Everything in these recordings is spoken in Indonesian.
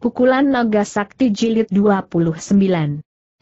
Pukulan Naga Sakti Jilid 29.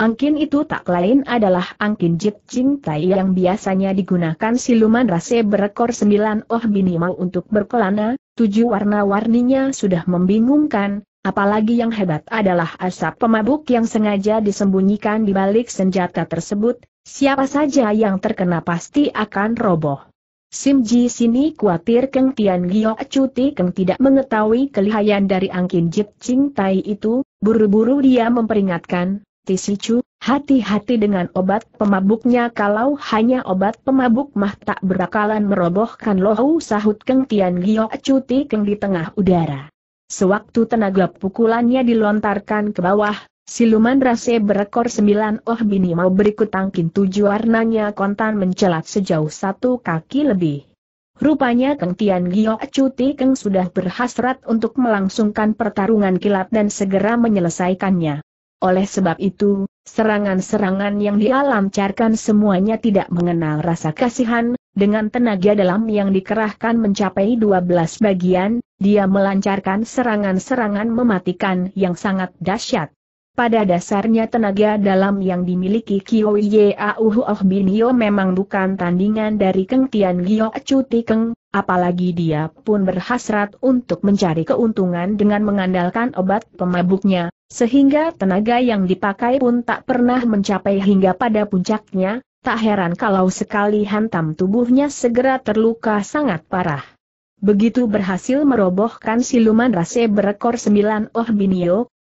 Angkin itu tak lain adalah angkin Jip Jing Tai yang biasanya digunakan siluman rase berekor 9 oh minimal untuk berkelana, tujuh warna-warninya sudah membingungkan, apalagi yang hebat adalah asap pemabuk yang sengaja disembunyikan di balik senjata tersebut, siapa saja yang terkena pasti akan roboh. Sim Ji sini khawatir Keng Tian Giok Cuti Keng tidak mengetahui kelihayan dari angkin Jip Ching Tai itu, buru-buru dia memperingatkan, Tisicu, hati-hati dengan obat pemabuknya kalau hanya obat pemabuk mah tak berakalan merobohkan lohu sahut Keng Tian Giok Cuti Keng di tengah udara. Sewaktu tenaga pukulannya dilontarkan ke bawah, Siluman rase berekor sembilan oh bini mau berikut tangkin tujuh warnanya kontan mencelat sejauh satu kaki lebih. Rupanya Keng Tian Gio Cuti Keng sudah berhasrat untuk melangsungkan pertarungan kilat dan segera menyelesaikannya. Oleh sebab itu, serangan-serangan yang dia lancarkan semuanya tidak mengenal rasa kasihan, dengan tenaga dalam yang dikerahkan mencapai 12 bagian, dia melancarkan serangan-serangan mematikan yang sangat dahsyat. Pada dasarnya tenaga dalam yang dimiliki Kyo Yauhu Bin Binio memang bukan tandingan dari Keng Tian Gio Cuti Keng, apalagi dia pun berhasrat untuk mencari keuntungan dengan mengandalkan obat pemabuknya, sehingga tenaga yang dipakai pun tak pernah mencapai hingga pada puncaknya, tak heran kalau sekali hantam tubuhnya segera terluka sangat parah. Begitu berhasil merobohkan siluman rase berekor sembilan Oh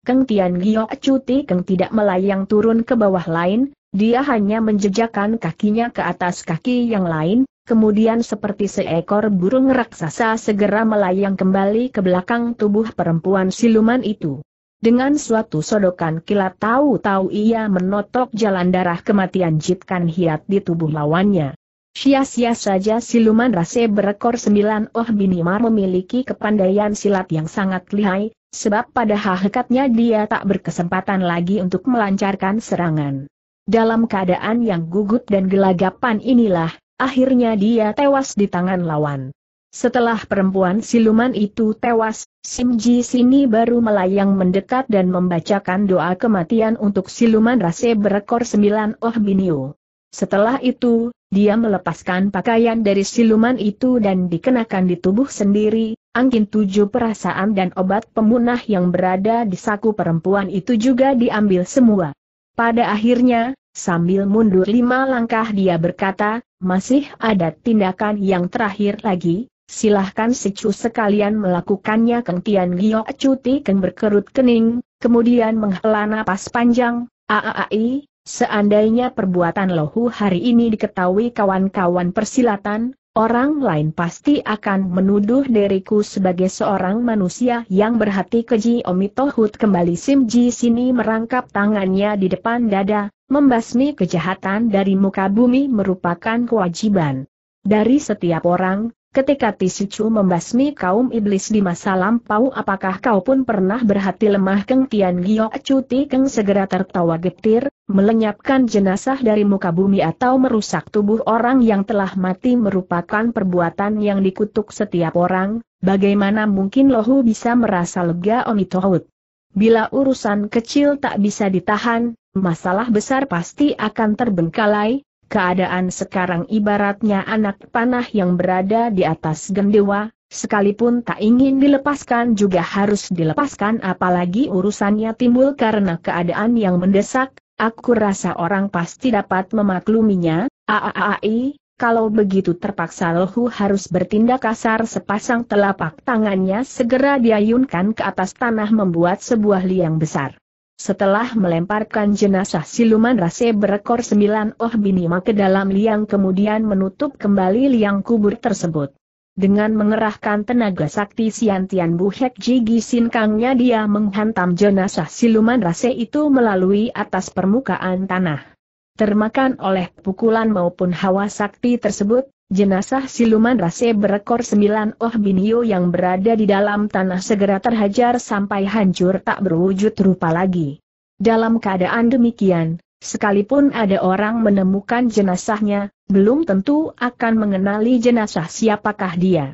Keng Tian Giok Cuti Keng tidak melayang turun ke bawah lain, dia hanya menjejakkan kakinya ke atas kaki yang lain, kemudian seperti seekor burung raksasa segera melayang kembali ke belakang tubuh perempuan siluman itu. Dengan suatu sodokan kilat tahu-tahu ia menotok jalan darah kematian Jitkan Hiat di tubuh lawannya. Sia-sia saja siluman rase berekor sembilan Oh Binimar memiliki kepandaian silat yang sangat lihai, sebab pada hakikatnya dia tak berkesempatan lagi untuk melancarkan serangan. Dalam keadaan yang gugup dan gelagapan inilah, akhirnya dia tewas di tangan lawan. Setelah perempuan siluman itu tewas, Simji Sini baru melayang mendekat dan membacakan doa kematian untuk siluman rase berekor sembilan Oh Binio. Setelah itu, dia melepaskan pakaian dari siluman itu dan dikenakan di tubuh sendiri, angin tujuh perasaan dan obat pemunah yang berada di saku perempuan itu juga diambil semua. Pada akhirnya, sambil mundur lima langkah dia berkata, masih ada tindakan yang terakhir lagi, silahkan secu sekalian melakukannya kentian Gio cuti keng berkerut kening, kemudian menghela napas panjang, aaai, seandainya perbuatan lohu hari ini diketahui kawan-kawan persilatan, Orang lain pasti akan menuduh diriku sebagai seorang manusia yang berhati keji Omi Tohut kembali Simji sini merangkap tangannya di depan dada, membasmi kejahatan dari muka bumi merupakan kewajiban. Dari setiap orang, Ketika Tisucu membasmi kaum iblis di masa lampau apakah kau pun pernah berhati lemah Keng Tian Giok Cuti Keng segera tertawa getir, melenyapkan jenazah dari muka bumi atau merusak tubuh orang yang telah mati merupakan perbuatan yang dikutuk setiap orang, bagaimana mungkin lohu bisa merasa lega omitohut. Bila urusan kecil tak bisa ditahan, masalah besar pasti akan terbengkalai, Keadaan sekarang ibaratnya anak panah yang berada di atas gendewa, sekalipun tak ingin dilepaskan juga harus dilepaskan apalagi urusannya timbul karena keadaan yang mendesak, aku rasa orang pasti dapat memakluminya, aaai, kalau begitu terpaksa Lohu harus bertindak kasar sepasang telapak tangannya segera diayunkan ke atas tanah membuat sebuah liang besar. Setelah melemparkan jenazah siluman rase berekor sembilan oh binima ke dalam liang kemudian menutup kembali liang kubur tersebut. Dengan mengerahkan tenaga sakti Siantian Buhek Jigi Sinkangnya dia menghantam jenazah siluman rase itu melalui atas permukaan tanah. Termakan oleh pukulan maupun hawa sakti tersebut, Jenazah siluman rase berekor sembilan Oh Binio yang berada di dalam tanah segera terhajar sampai hancur tak berwujud rupa lagi. Dalam keadaan demikian, sekalipun ada orang menemukan jenazahnya, belum tentu akan mengenali jenazah siapakah dia.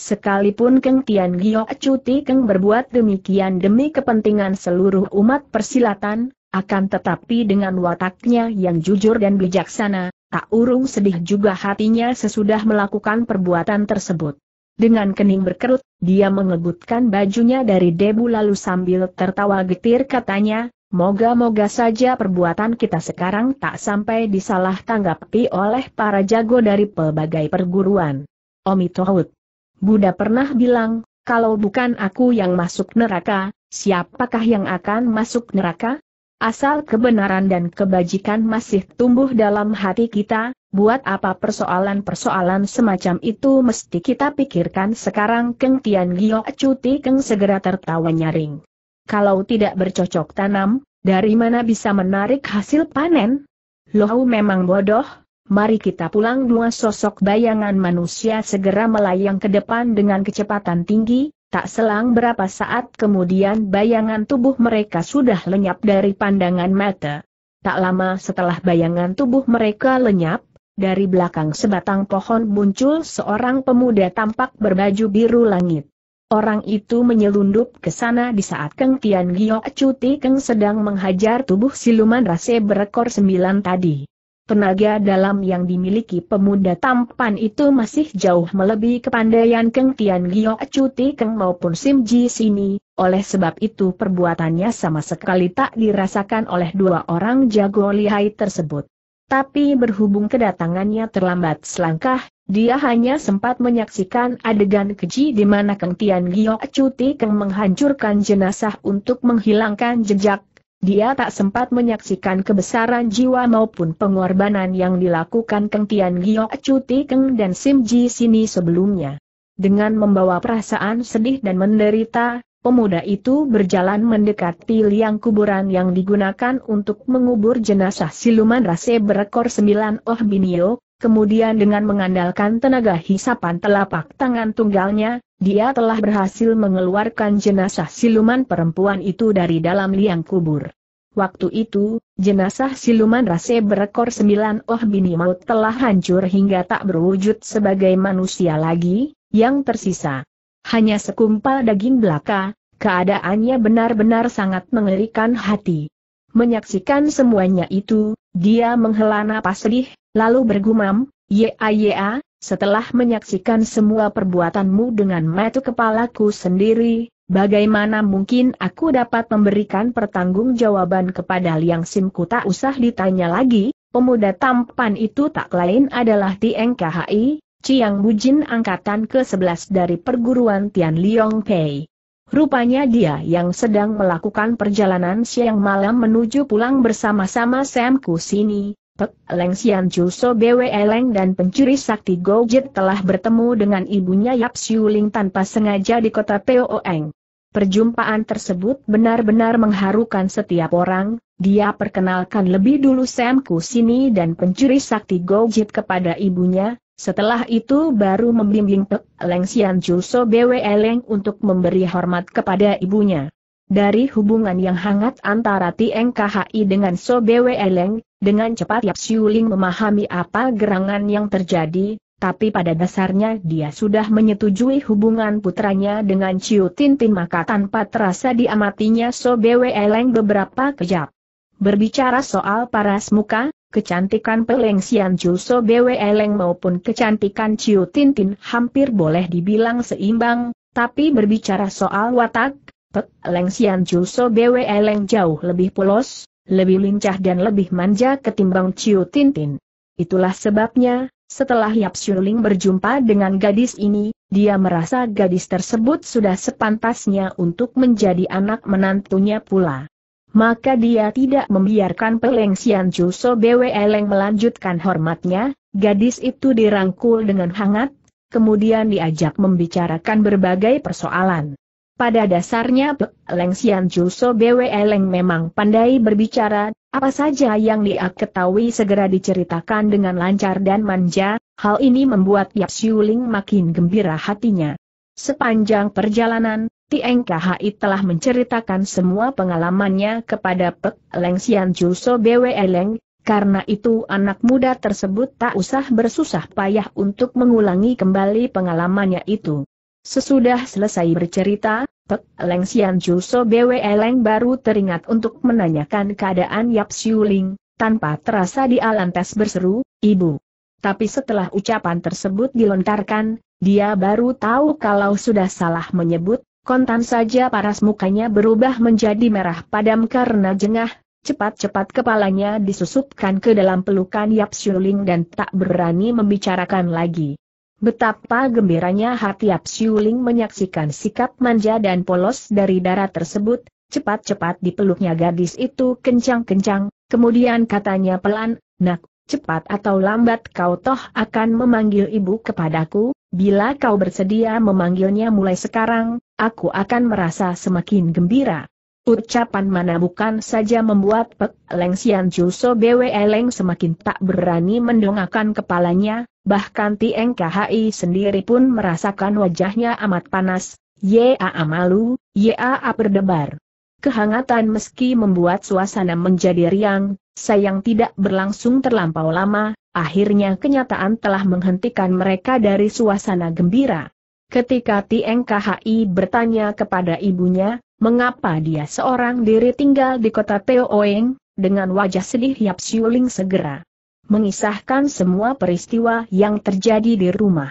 Sekalipun Keng Tian Giok Cuti Keng berbuat demikian demi kepentingan seluruh umat persilatan, akan tetapi dengan wataknya yang jujur dan bijaksana, tak urung sedih juga hatinya sesudah melakukan perbuatan tersebut. Dengan kening berkerut, dia mengebutkan bajunya dari debu lalu sambil tertawa getir katanya, Moga-moga saja perbuatan kita sekarang tak sampai disalah tanggapi oleh para jago dari pelbagai perguruan. Omi Tohut. Buddha pernah bilang, kalau bukan aku yang masuk neraka, siapakah yang akan masuk neraka? Asal kebenaran dan kebajikan masih tumbuh dalam hati kita, buat apa persoalan-persoalan semacam itu mesti kita pikirkan sekarang Keng Tian Giyo Cuti Keng segera tertawa nyaring. Kalau tidak bercocok tanam, dari mana bisa menarik hasil panen? Lohu memang bodoh, mari kita pulang dua sosok bayangan manusia segera melayang ke depan dengan kecepatan tinggi, Tak selang berapa saat kemudian bayangan tubuh mereka sudah lenyap dari pandangan mata. Tak lama setelah bayangan tubuh mereka lenyap, dari belakang sebatang pohon muncul seorang pemuda tampak berbaju biru langit. Orang itu menyelundup ke sana di saat Keng Tian Giok Cuti Keng sedang menghajar tubuh siluman rase berekor sembilan tadi. Tenaga dalam yang dimiliki pemuda tampan itu masih jauh melebihi kepandaian Keng Tian Gio Cuti Keng maupun Sim Ji Sini, oleh sebab itu perbuatannya sama sekali tak dirasakan oleh dua orang jago lihai tersebut. Tapi berhubung kedatangannya terlambat selangkah, dia hanya sempat menyaksikan adegan keji di mana Keng Tian Gio Cuti Keng menghancurkan jenazah untuk menghilangkan jejak dia tak sempat menyaksikan kebesaran jiwa maupun pengorbanan yang dilakukan Keng Tian Gio Ti Keng dan Sim Ji Sini sebelumnya. Dengan membawa perasaan sedih dan menderita, pemuda itu berjalan mendekati liang kuburan yang digunakan untuk mengubur jenazah siluman rase berekor sembilan Oh Binio, Kemudian dengan mengandalkan tenaga hisapan telapak tangan tunggalnya, dia telah berhasil mengeluarkan jenazah siluman perempuan itu dari dalam liang kubur. Waktu itu, jenazah siluman rase berekor sembilan oh bini maut telah hancur hingga tak berwujud sebagai manusia lagi, yang tersisa. Hanya sekumpal daging belaka, keadaannya benar-benar sangat mengerikan hati. Menyaksikan semuanya itu, dia menghela napas sedih, lalu bergumam, Ya, ya, setelah menyaksikan semua perbuatanmu dengan mata kepalaku sendiri, bagaimana mungkin aku dapat memberikan pertanggungjawaban kepada Liang Simku tak usah ditanya lagi, pemuda tampan itu tak lain adalah Tieng KHI, Ciang Bujin angkatan ke-11 dari perguruan Tian Liong Pei. Rupanya dia yang sedang melakukan perjalanan siang malam menuju pulang bersama-sama Sam Kusini, Pek Leng Xian Chu So Bwe Leng dan pencuri sakti Gojit telah bertemu dengan ibunya Yap Ling tanpa sengaja di kota Peoeng. Perjumpaan tersebut benar-benar mengharukan setiap orang, dia perkenalkan lebih dulu Sam sini dan pencuri sakti Gojit kepada ibunya, setelah itu baru membimbing Pek Leng Xian Chu So Bwe Leng untuk memberi hormat kepada ibunya. Dari hubungan yang hangat antara Tieng KHI dengan Sobewe Eleng, dengan cepat Yap Siuling memahami apa gerangan yang terjadi, tapi pada dasarnya dia sudah menyetujui hubungan putranya dengan Ciu Tintin maka tanpa terasa diamatinya Sobewe Eleng beberapa kejap. Berbicara soal paras muka, kecantikan Sian Ciu Sobewe Eleng maupun kecantikan Ciu Tintin hampir boleh dibilang seimbang, tapi berbicara soal watak, Pek Leng Xian So Bwe Leng jauh lebih polos, lebih lincah dan lebih manja ketimbang Chiu Tintin. Itulah sebabnya, setelah Yap Ling berjumpa dengan gadis ini, dia merasa gadis tersebut sudah sepantasnya untuk menjadi anak menantunya pula. Maka dia tidak membiarkan Peleng Sian So Bwe Leng melanjutkan hormatnya, gadis itu dirangkul dengan hangat, kemudian diajak membicarakan berbagai persoalan. Pada dasarnya Pek Leng Xian Juso Bwe Leng memang pandai berbicara, apa saja yang dia ketahui segera diceritakan dengan lancar dan manja, hal ini membuat Yap Siuling makin gembira hatinya. Sepanjang perjalanan, Tieng Khai telah menceritakan semua pengalamannya kepada Pek Leng Xian Juso Bwe Leng, karena itu anak muda tersebut tak usah bersusah payah untuk mengulangi kembali pengalamannya itu. Sesudah selesai bercerita, Pek Leng Xian Juso So Bwe Leng baru teringat untuk menanyakan keadaan Yap Siu Ling, tanpa terasa dia lantas berseru, Ibu. Tapi setelah ucapan tersebut dilontarkan, dia baru tahu kalau sudah salah menyebut, kontan saja paras mukanya berubah menjadi merah padam karena jengah, cepat-cepat kepalanya disusupkan ke dalam pelukan Yap Ling dan tak berani membicarakan lagi. Betapa gembiranya hati Apsiuling menyaksikan sikap manja dan polos dari darah tersebut, cepat-cepat dipeluknya gadis itu kencang-kencang, kemudian katanya pelan, nak, cepat atau lambat kau toh akan memanggil ibu kepadaku, bila kau bersedia memanggilnya mulai sekarang, aku akan merasa semakin gembira. Ucapan mana bukan saja membuat Pek Leng Sian Juso Bwe Leng semakin tak berani mendongakkan kepalanya, bahkan Tieng KHI sendiri pun merasakan wajahnya amat panas, ya malu, ya berdebar. Kehangatan meski membuat suasana menjadi riang, sayang tidak berlangsung terlampau lama, akhirnya kenyataan telah menghentikan mereka dari suasana gembira. Ketika Tieng KHI bertanya kepada ibunya, Mengapa dia seorang diri tinggal di kota Teo Oeng, Dengan wajah sedih Yap Siuling segera mengisahkan semua peristiwa yang terjadi di rumah.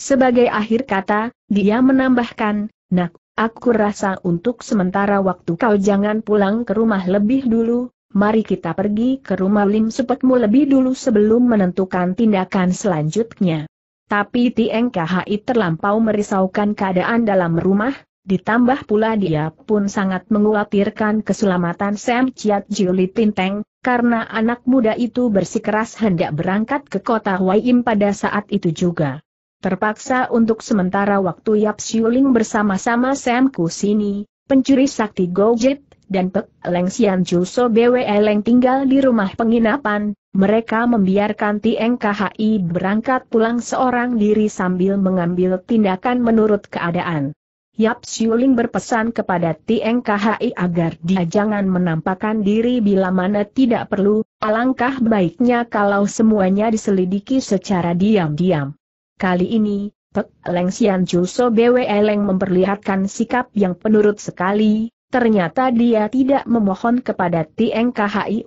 Sebagai akhir kata, dia menambahkan, Nak, aku rasa untuk sementara waktu kau jangan pulang ke rumah lebih dulu, mari kita pergi ke rumah Lim Sepetmu lebih dulu sebelum menentukan tindakan selanjutnya. Tapi Tieng Khai terlampau merisaukan keadaan dalam rumah, Ditambah pula dia pun sangat mengkhawatirkan keselamatan Sam Chiat Juli Tinteng, karena anak muda itu bersikeras hendak berangkat ke kota Waiim pada saat itu juga. Terpaksa untuk sementara waktu Yap Siuling bersama-sama Sam Kusini, pencuri sakti Gojit, dan Pek Leng Sian Juso Bwe Leng tinggal di rumah penginapan, mereka membiarkan Tieng KHI berangkat pulang seorang diri sambil mengambil tindakan menurut keadaan. Yap Siuling berpesan kepada Tieng agar dia jangan menampakkan diri bila mana tidak perlu, alangkah baiknya kalau semuanya diselidiki secara diam-diam. Kali ini, Pek Leng Xian Juso Bwe Leng memperlihatkan sikap yang penurut sekali, ternyata dia tidak memohon kepada Tieng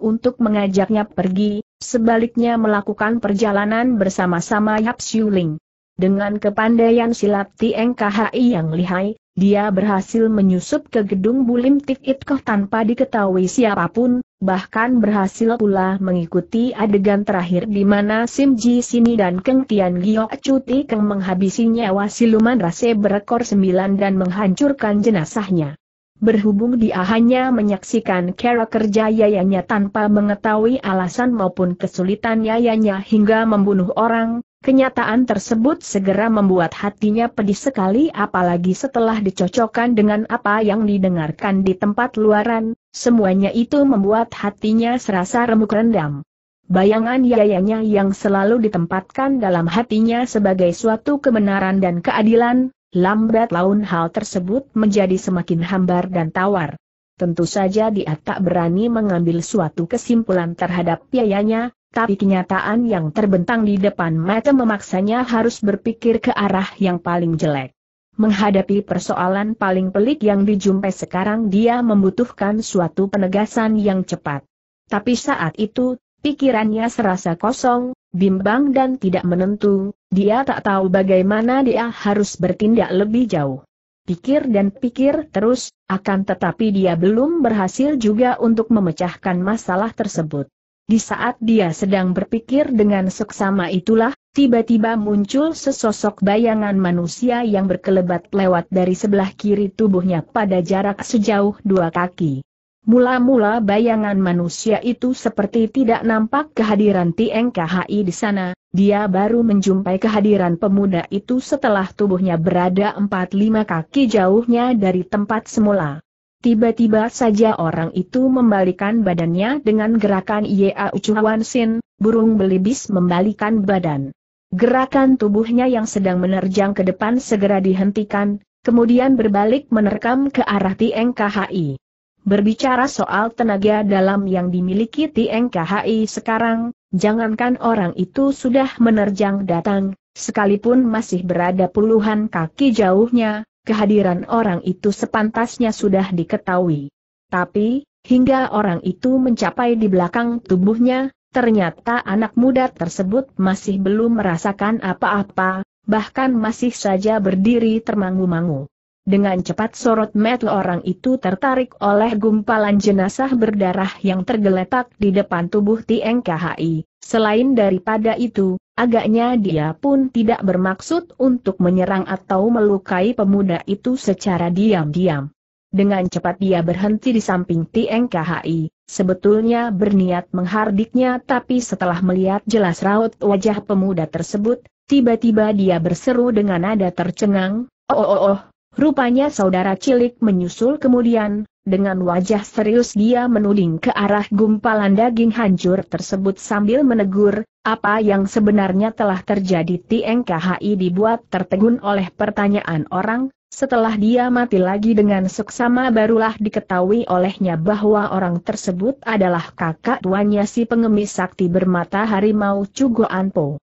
untuk mengajaknya pergi, sebaliknya melakukan perjalanan bersama-sama Yap Siuling. Dengan kepandaian silat TNKHI yang lihai, dia berhasil menyusup ke gedung Bulim Tik tanpa diketahui siapapun, bahkan berhasil pula mengikuti adegan terakhir di mana Sim Ji Sini dan Keng Tian Giok Cuti Keng menghabisi nyawa siluman rase berekor sembilan dan menghancurkan jenazahnya. Berhubung dia hanya menyaksikan cara kerja yayanya tanpa mengetahui alasan maupun kesulitan yayanya hingga membunuh orang, Kenyataan tersebut segera membuat hatinya pedih sekali apalagi setelah dicocokkan dengan apa yang didengarkan di tempat luaran, semuanya itu membuat hatinya serasa remuk rendam. Bayangan yayanya yang selalu ditempatkan dalam hatinya sebagai suatu kebenaran dan keadilan, lambat laun hal tersebut menjadi semakin hambar dan tawar. Tentu saja dia tak berani mengambil suatu kesimpulan terhadap yayanya, tapi kenyataan yang terbentang di depan mata memaksanya harus berpikir ke arah yang paling jelek. Menghadapi persoalan paling pelik yang dijumpai sekarang dia membutuhkan suatu penegasan yang cepat. Tapi saat itu, pikirannya serasa kosong, bimbang dan tidak menentu, dia tak tahu bagaimana dia harus bertindak lebih jauh. Pikir dan pikir terus, akan tetapi dia belum berhasil juga untuk memecahkan masalah tersebut. Di saat dia sedang berpikir dengan seksama itulah, tiba-tiba muncul sesosok bayangan manusia yang berkelebat lewat dari sebelah kiri tubuhnya pada jarak sejauh dua kaki. Mula-mula bayangan manusia itu seperti tidak nampak kehadiran TNKHI di sana, dia baru menjumpai kehadiran pemuda itu setelah tubuhnya berada 4-5 kaki jauhnya dari tempat semula. Tiba-tiba saja orang itu membalikan badannya dengan gerakan Yau Chuan Sin, burung belibis membalikan badan. Gerakan tubuhnya yang sedang menerjang ke depan segera dihentikan, kemudian berbalik menerkam ke arah TNKHI. Berbicara soal tenaga dalam yang dimiliki TNKHI sekarang, jangankan orang itu sudah menerjang datang, sekalipun masih berada puluhan kaki jauhnya, kehadiran orang itu sepantasnya sudah diketahui. Tapi, hingga orang itu mencapai di belakang tubuhnya, ternyata anak muda tersebut masih belum merasakan apa-apa, bahkan masih saja berdiri termangu-mangu. Dengan cepat sorot mata orang itu tertarik oleh gumpalan jenazah berdarah yang tergeletak di depan tubuh TNKHI. Selain daripada itu, Agaknya dia pun tidak bermaksud untuk menyerang atau melukai pemuda itu secara diam-diam. Dengan cepat dia berhenti di samping TNKHI, sebetulnya berniat menghardiknya tapi setelah melihat jelas raut wajah pemuda tersebut, tiba-tiba dia berseru dengan nada tercengang, oh oh oh, oh. rupanya saudara cilik menyusul kemudian, dengan wajah serius dia menuding ke arah gumpalan daging hancur tersebut sambil menegur, apa yang sebenarnya telah terjadi TNKHI dibuat tertegun oleh pertanyaan orang, setelah dia mati lagi dengan seksama barulah diketahui olehnya bahwa orang tersebut adalah kakak tuanya si pengemis sakti bermata harimau Cugo Anpo.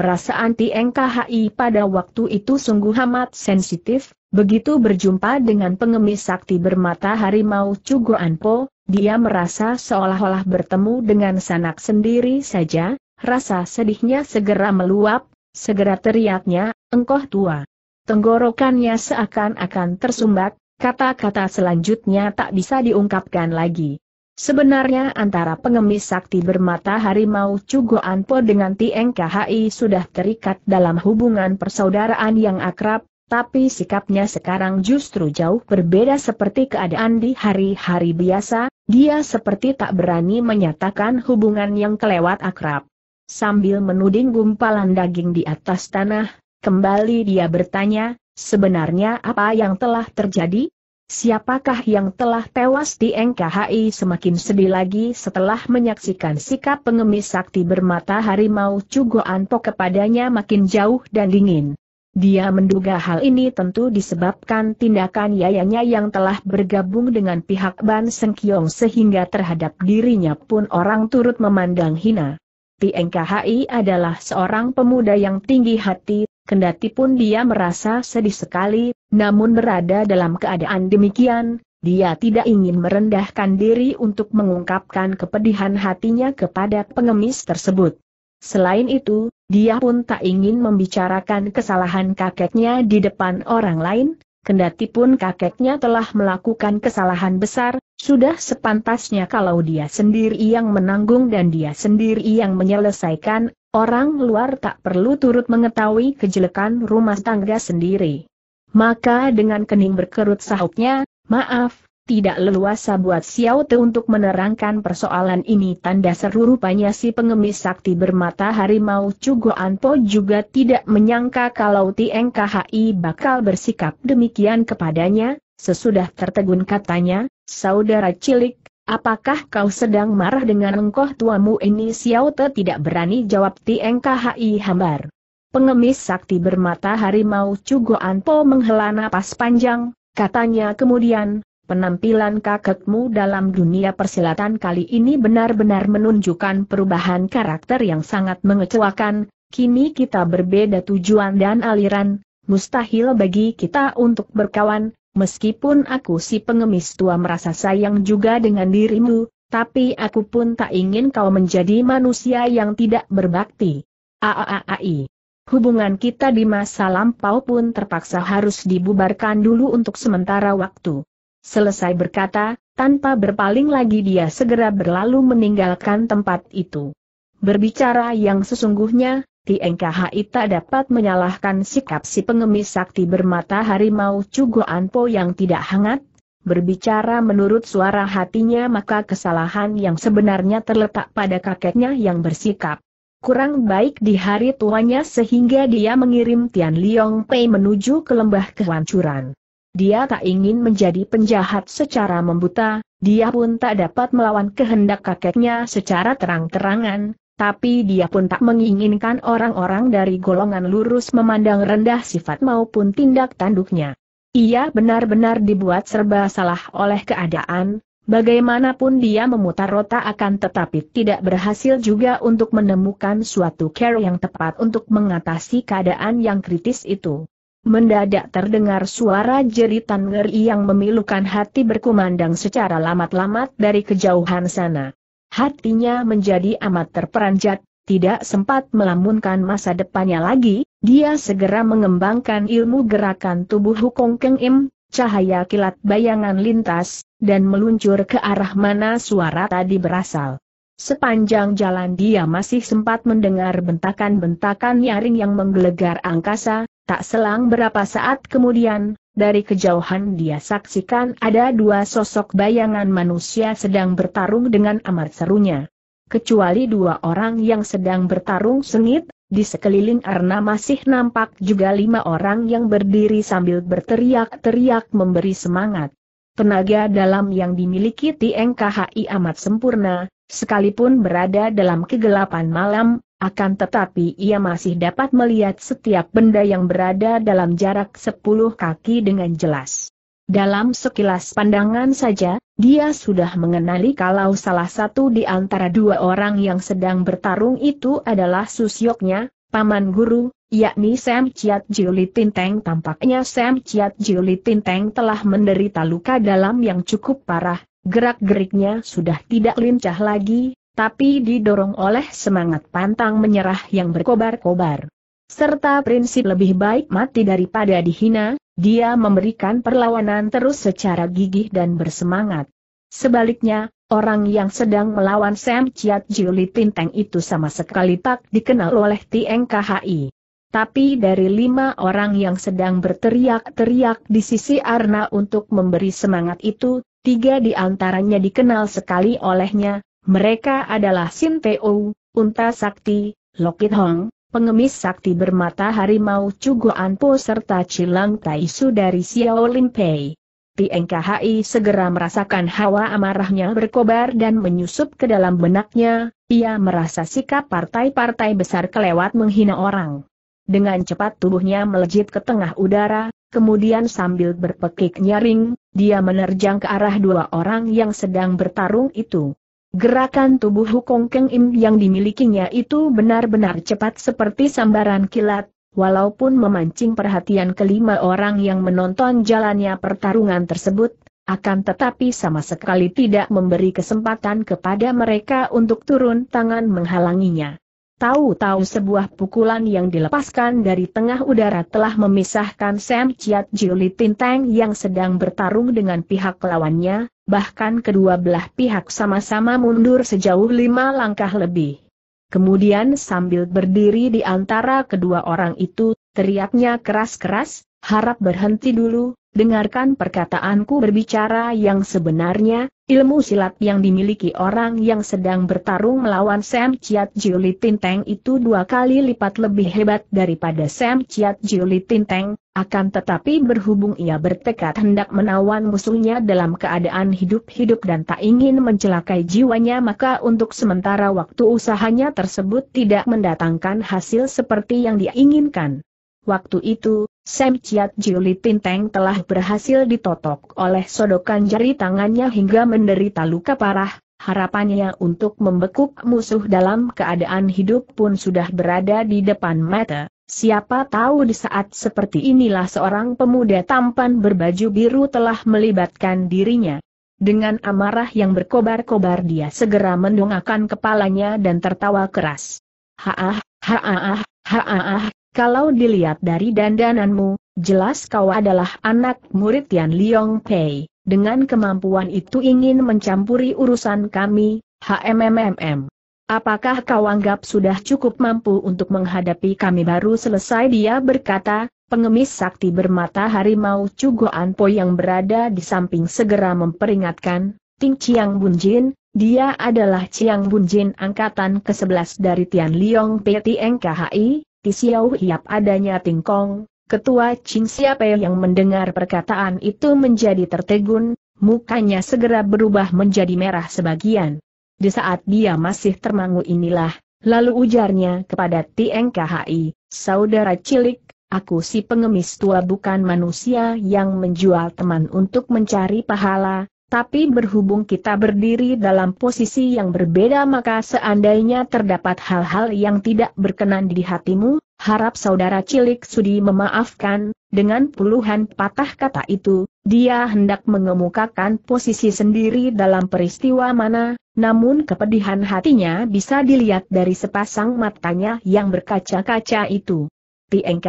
Perasaan Tieng KHI pada waktu itu sungguh amat sensitif, begitu berjumpa dengan pengemis sakti bermata harimau Cugo Anpo, dia merasa seolah-olah bertemu dengan sanak sendiri saja, rasa sedihnya segera meluap, segera teriaknya, engkoh tua. Tenggorokannya seakan-akan tersumbat, kata-kata selanjutnya tak bisa diungkapkan lagi. Sebenarnya antara pengemis sakti bermata harimau mau Anpo dengan Tieng KHI sudah terikat dalam hubungan persaudaraan yang akrab, tapi sikapnya sekarang justru jauh berbeda seperti keadaan di hari-hari biasa, dia seperti tak berani menyatakan hubungan yang kelewat akrab. Sambil menuding gumpalan daging di atas tanah, kembali dia bertanya, sebenarnya apa yang telah terjadi? Siapakah yang telah tewas di NKHI semakin sedih lagi setelah menyaksikan sikap pengemis sakti bermata harimau Cugo Anto kepadanya makin jauh dan dingin. Dia menduga hal ini tentu disebabkan tindakan yayanya yang telah bergabung dengan pihak Ban Sengkiong sehingga terhadap dirinya pun orang turut memandang hina. Di NKHI adalah seorang pemuda yang tinggi hati, kendati pun dia merasa sedih sekali namun berada dalam keadaan demikian, dia tidak ingin merendahkan diri untuk mengungkapkan kepedihan hatinya kepada pengemis tersebut. Selain itu, dia pun tak ingin membicarakan kesalahan kakeknya di depan orang lain, kendati pun kakeknya telah melakukan kesalahan besar, sudah sepantasnya kalau dia sendiri yang menanggung dan dia sendiri yang menyelesaikan, orang luar tak perlu turut mengetahui kejelekan rumah tangga sendiri. Maka dengan kening berkerut sahutnya, maaf, tidak leluasa buat Xiao Te untuk menerangkan persoalan ini tanda seru rupanya si pengemis sakti bermata harimau Cugoan Po juga tidak menyangka kalau Tieng bakal bersikap demikian kepadanya, sesudah tertegun katanya, saudara cilik, apakah kau sedang marah dengan engkau tuamu ini Xiao Te tidak berani jawab Tieng hambar. Pengemis sakti bermata harimau Cugo Anpo menghela napas panjang, katanya kemudian, penampilan kakekmu dalam dunia persilatan kali ini benar-benar menunjukkan perubahan karakter yang sangat mengecewakan, kini kita berbeda tujuan dan aliran, mustahil bagi kita untuk berkawan, meskipun aku si pengemis tua merasa sayang juga dengan dirimu, tapi aku pun tak ingin kau menjadi manusia yang tidak berbakti. Aaai hubungan kita di masa lampau pun terpaksa harus dibubarkan dulu untuk sementara waktu. Selesai berkata, tanpa berpaling lagi dia segera berlalu meninggalkan tempat itu. Berbicara yang sesungguhnya, TNKHI tak dapat menyalahkan sikap si pengemis sakti bermata harimau Cugo Anpo yang tidak hangat, berbicara menurut suara hatinya maka kesalahan yang sebenarnya terletak pada kakeknya yang bersikap kurang baik di hari tuanya sehingga dia mengirim Tian Liong Pei menuju ke lembah kehancuran. Dia tak ingin menjadi penjahat secara membuta, dia pun tak dapat melawan kehendak kakeknya secara terang-terangan, tapi dia pun tak menginginkan orang-orang dari golongan lurus memandang rendah sifat maupun tindak tanduknya. Ia benar-benar dibuat serba salah oleh keadaan, Bagaimanapun dia memutar rota akan tetapi tidak berhasil juga untuk menemukan suatu care yang tepat untuk mengatasi keadaan yang kritis itu. Mendadak terdengar suara jeritan ngeri yang memilukan hati berkumandang secara lamat-lamat dari kejauhan sana. Hatinya menjadi amat terperanjat, tidak sempat melamunkan masa depannya lagi, dia segera mengembangkan ilmu gerakan tubuh Hukong Keng Im, cahaya kilat bayangan lintas, dan meluncur ke arah mana suara tadi berasal. Sepanjang jalan dia masih sempat mendengar bentakan-bentakan nyaring yang menggelegar angkasa, tak selang berapa saat kemudian, dari kejauhan dia saksikan ada dua sosok bayangan manusia sedang bertarung dengan amat serunya. Kecuali dua orang yang sedang bertarung sengit, di sekeliling Arna masih nampak juga lima orang yang berdiri sambil berteriak-teriak memberi semangat. Tenaga dalam yang dimiliki Tieng amat sempurna, sekalipun berada dalam kegelapan malam, akan tetapi ia masih dapat melihat setiap benda yang berada dalam jarak 10 kaki dengan jelas. Dalam sekilas pandangan saja, dia sudah mengenali kalau salah satu di antara dua orang yang sedang bertarung itu adalah susyoknya, Paman Guru, yakni Sam Chiat Jiuli Tinteng tampaknya Sam Chiat Jiuli Tinteng telah menderita luka dalam yang cukup parah, gerak-geriknya sudah tidak lincah lagi, tapi didorong oleh semangat pantang menyerah yang berkobar-kobar. Serta prinsip lebih baik mati daripada dihina, dia memberikan perlawanan terus secara gigih dan bersemangat. Sebaliknya, Orang yang sedang melawan Sam Chiat Juli Tinteng itu sama sekali tak dikenal oleh Tieng KHI. Tapi dari lima orang yang sedang berteriak-teriak di sisi Arna untuk memberi semangat itu, tiga di antaranya dikenal sekali olehnya, mereka adalah Sin Teo, Unta Sakti, Lokit Hong, pengemis sakti bermata harimau Cugo Po serta Cilang Taisu dari Xiao Limpei. Tieng NKHI segera merasakan hawa amarahnya berkobar dan menyusup ke dalam benaknya, ia merasa sikap partai-partai besar kelewat menghina orang. Dengan cepat tubuhnya melejit ke tengah udara, kemudian sambil berpekik nyaring, dia menerjang ke arah dua orang yang sedang bertarung itu. Gerakan tubuh Hukong Keng Im yang dimilikinya itu benar-benar cepat seperti sambaran kilat, Walaupun memancing perhatian kelima orang yang menonton jalannya pertarungan tersebut, akan tetapi sama sekali tidak memberi kesempatan kepada mereka untuk turun tangan menghalanginya. Tahu-tahu sebuah pukulan yang dilepaskan dari tengah udara telah memisahkan Sam Chiat Juli Tinteng yang sedang bertarung dengan pihak lawannya, bahkan kedua belah pihak sama-sama mundur sejauh lima langkah lebih. Kemudian sambil berdiri di antara kedua orang itu, teriaknya keras-keras, harap berhenti dulu, dengarkan perkataanku berbicara yang sebenarnya, ilmu silat yang dimiliki orang yang sedang bertarung melawan Sam Chiat Jiuli Tinteng itu dua kali lipat lebih hebat daripada Sam Chiat Jiuli Tinteng, akan tetapi berhubung ia bertekad hendak menawan musuhnya dalam keadaan hidup-hidup dan tak ingin mencelakai jiwanya maka untuk sementara waktu usahanya tersebut tidak mendatangkan hasil seperti yang diinginkan. Waktu itu, Sam Chiat Juli Pinteng telah berhasil ditotok oleh sodokan jari tangannya hingga menderita luka parah, harapannya untuk membekuk musuh dalam keadaan hidup pun sudah berada di depan mata. Siapa tahu di saat seperti inilah seorang pemuda tampan berbaju biru telah melibatkan dirinya. Dengan amarah yang berkobar-kobar dia segera mendongakkan kepalanya dan tertawa keras. Haah, haah, haah, kalau dilihat dari dandananmu, jelas kau adalah anak murid Tian Liong Pei. Dengan kemampuan itu ingin mencampuri urusan kami, HMMMM. Apakah kau anggap sudah cukup mampu untuk menghadapi kami baru selesai dia berkata, pengemis sakti bermata harimau Cugoan Po yang berada di samping segera memperingatkan, Ting Chiang Bunjin, dia adalah Chiang Bunjin angkatan ke-11 dari Tian Liong PTNKHI, Ti Xiao Hiap adanya tingkong, ketua Ching Siape yang mendengar perkataan itu menjadi tertegun, mukanya segera berubah menjadi merah sebagian. Di saat dia masih termangu inilah, lalu ujarnya kepada Tieng saudara cilik, aku si pengemis tua bukan manusia yang menjual teman untuk mencari pahala, tapi berhubung kita berdiri dalam posisi yang berbeda maka seandainya terdapat hal-hal yang tidak berkenan di hatimu, harap saudara cilik Sudi memaafkan, dengan puluhan patah kata itu, dia hendak mengemukakan posisi sendiri dalam peristiwa mana, namun kepedihan hatinya bisa dilihat dari sepasang matanya yang berkaca-kaca itu. Tieng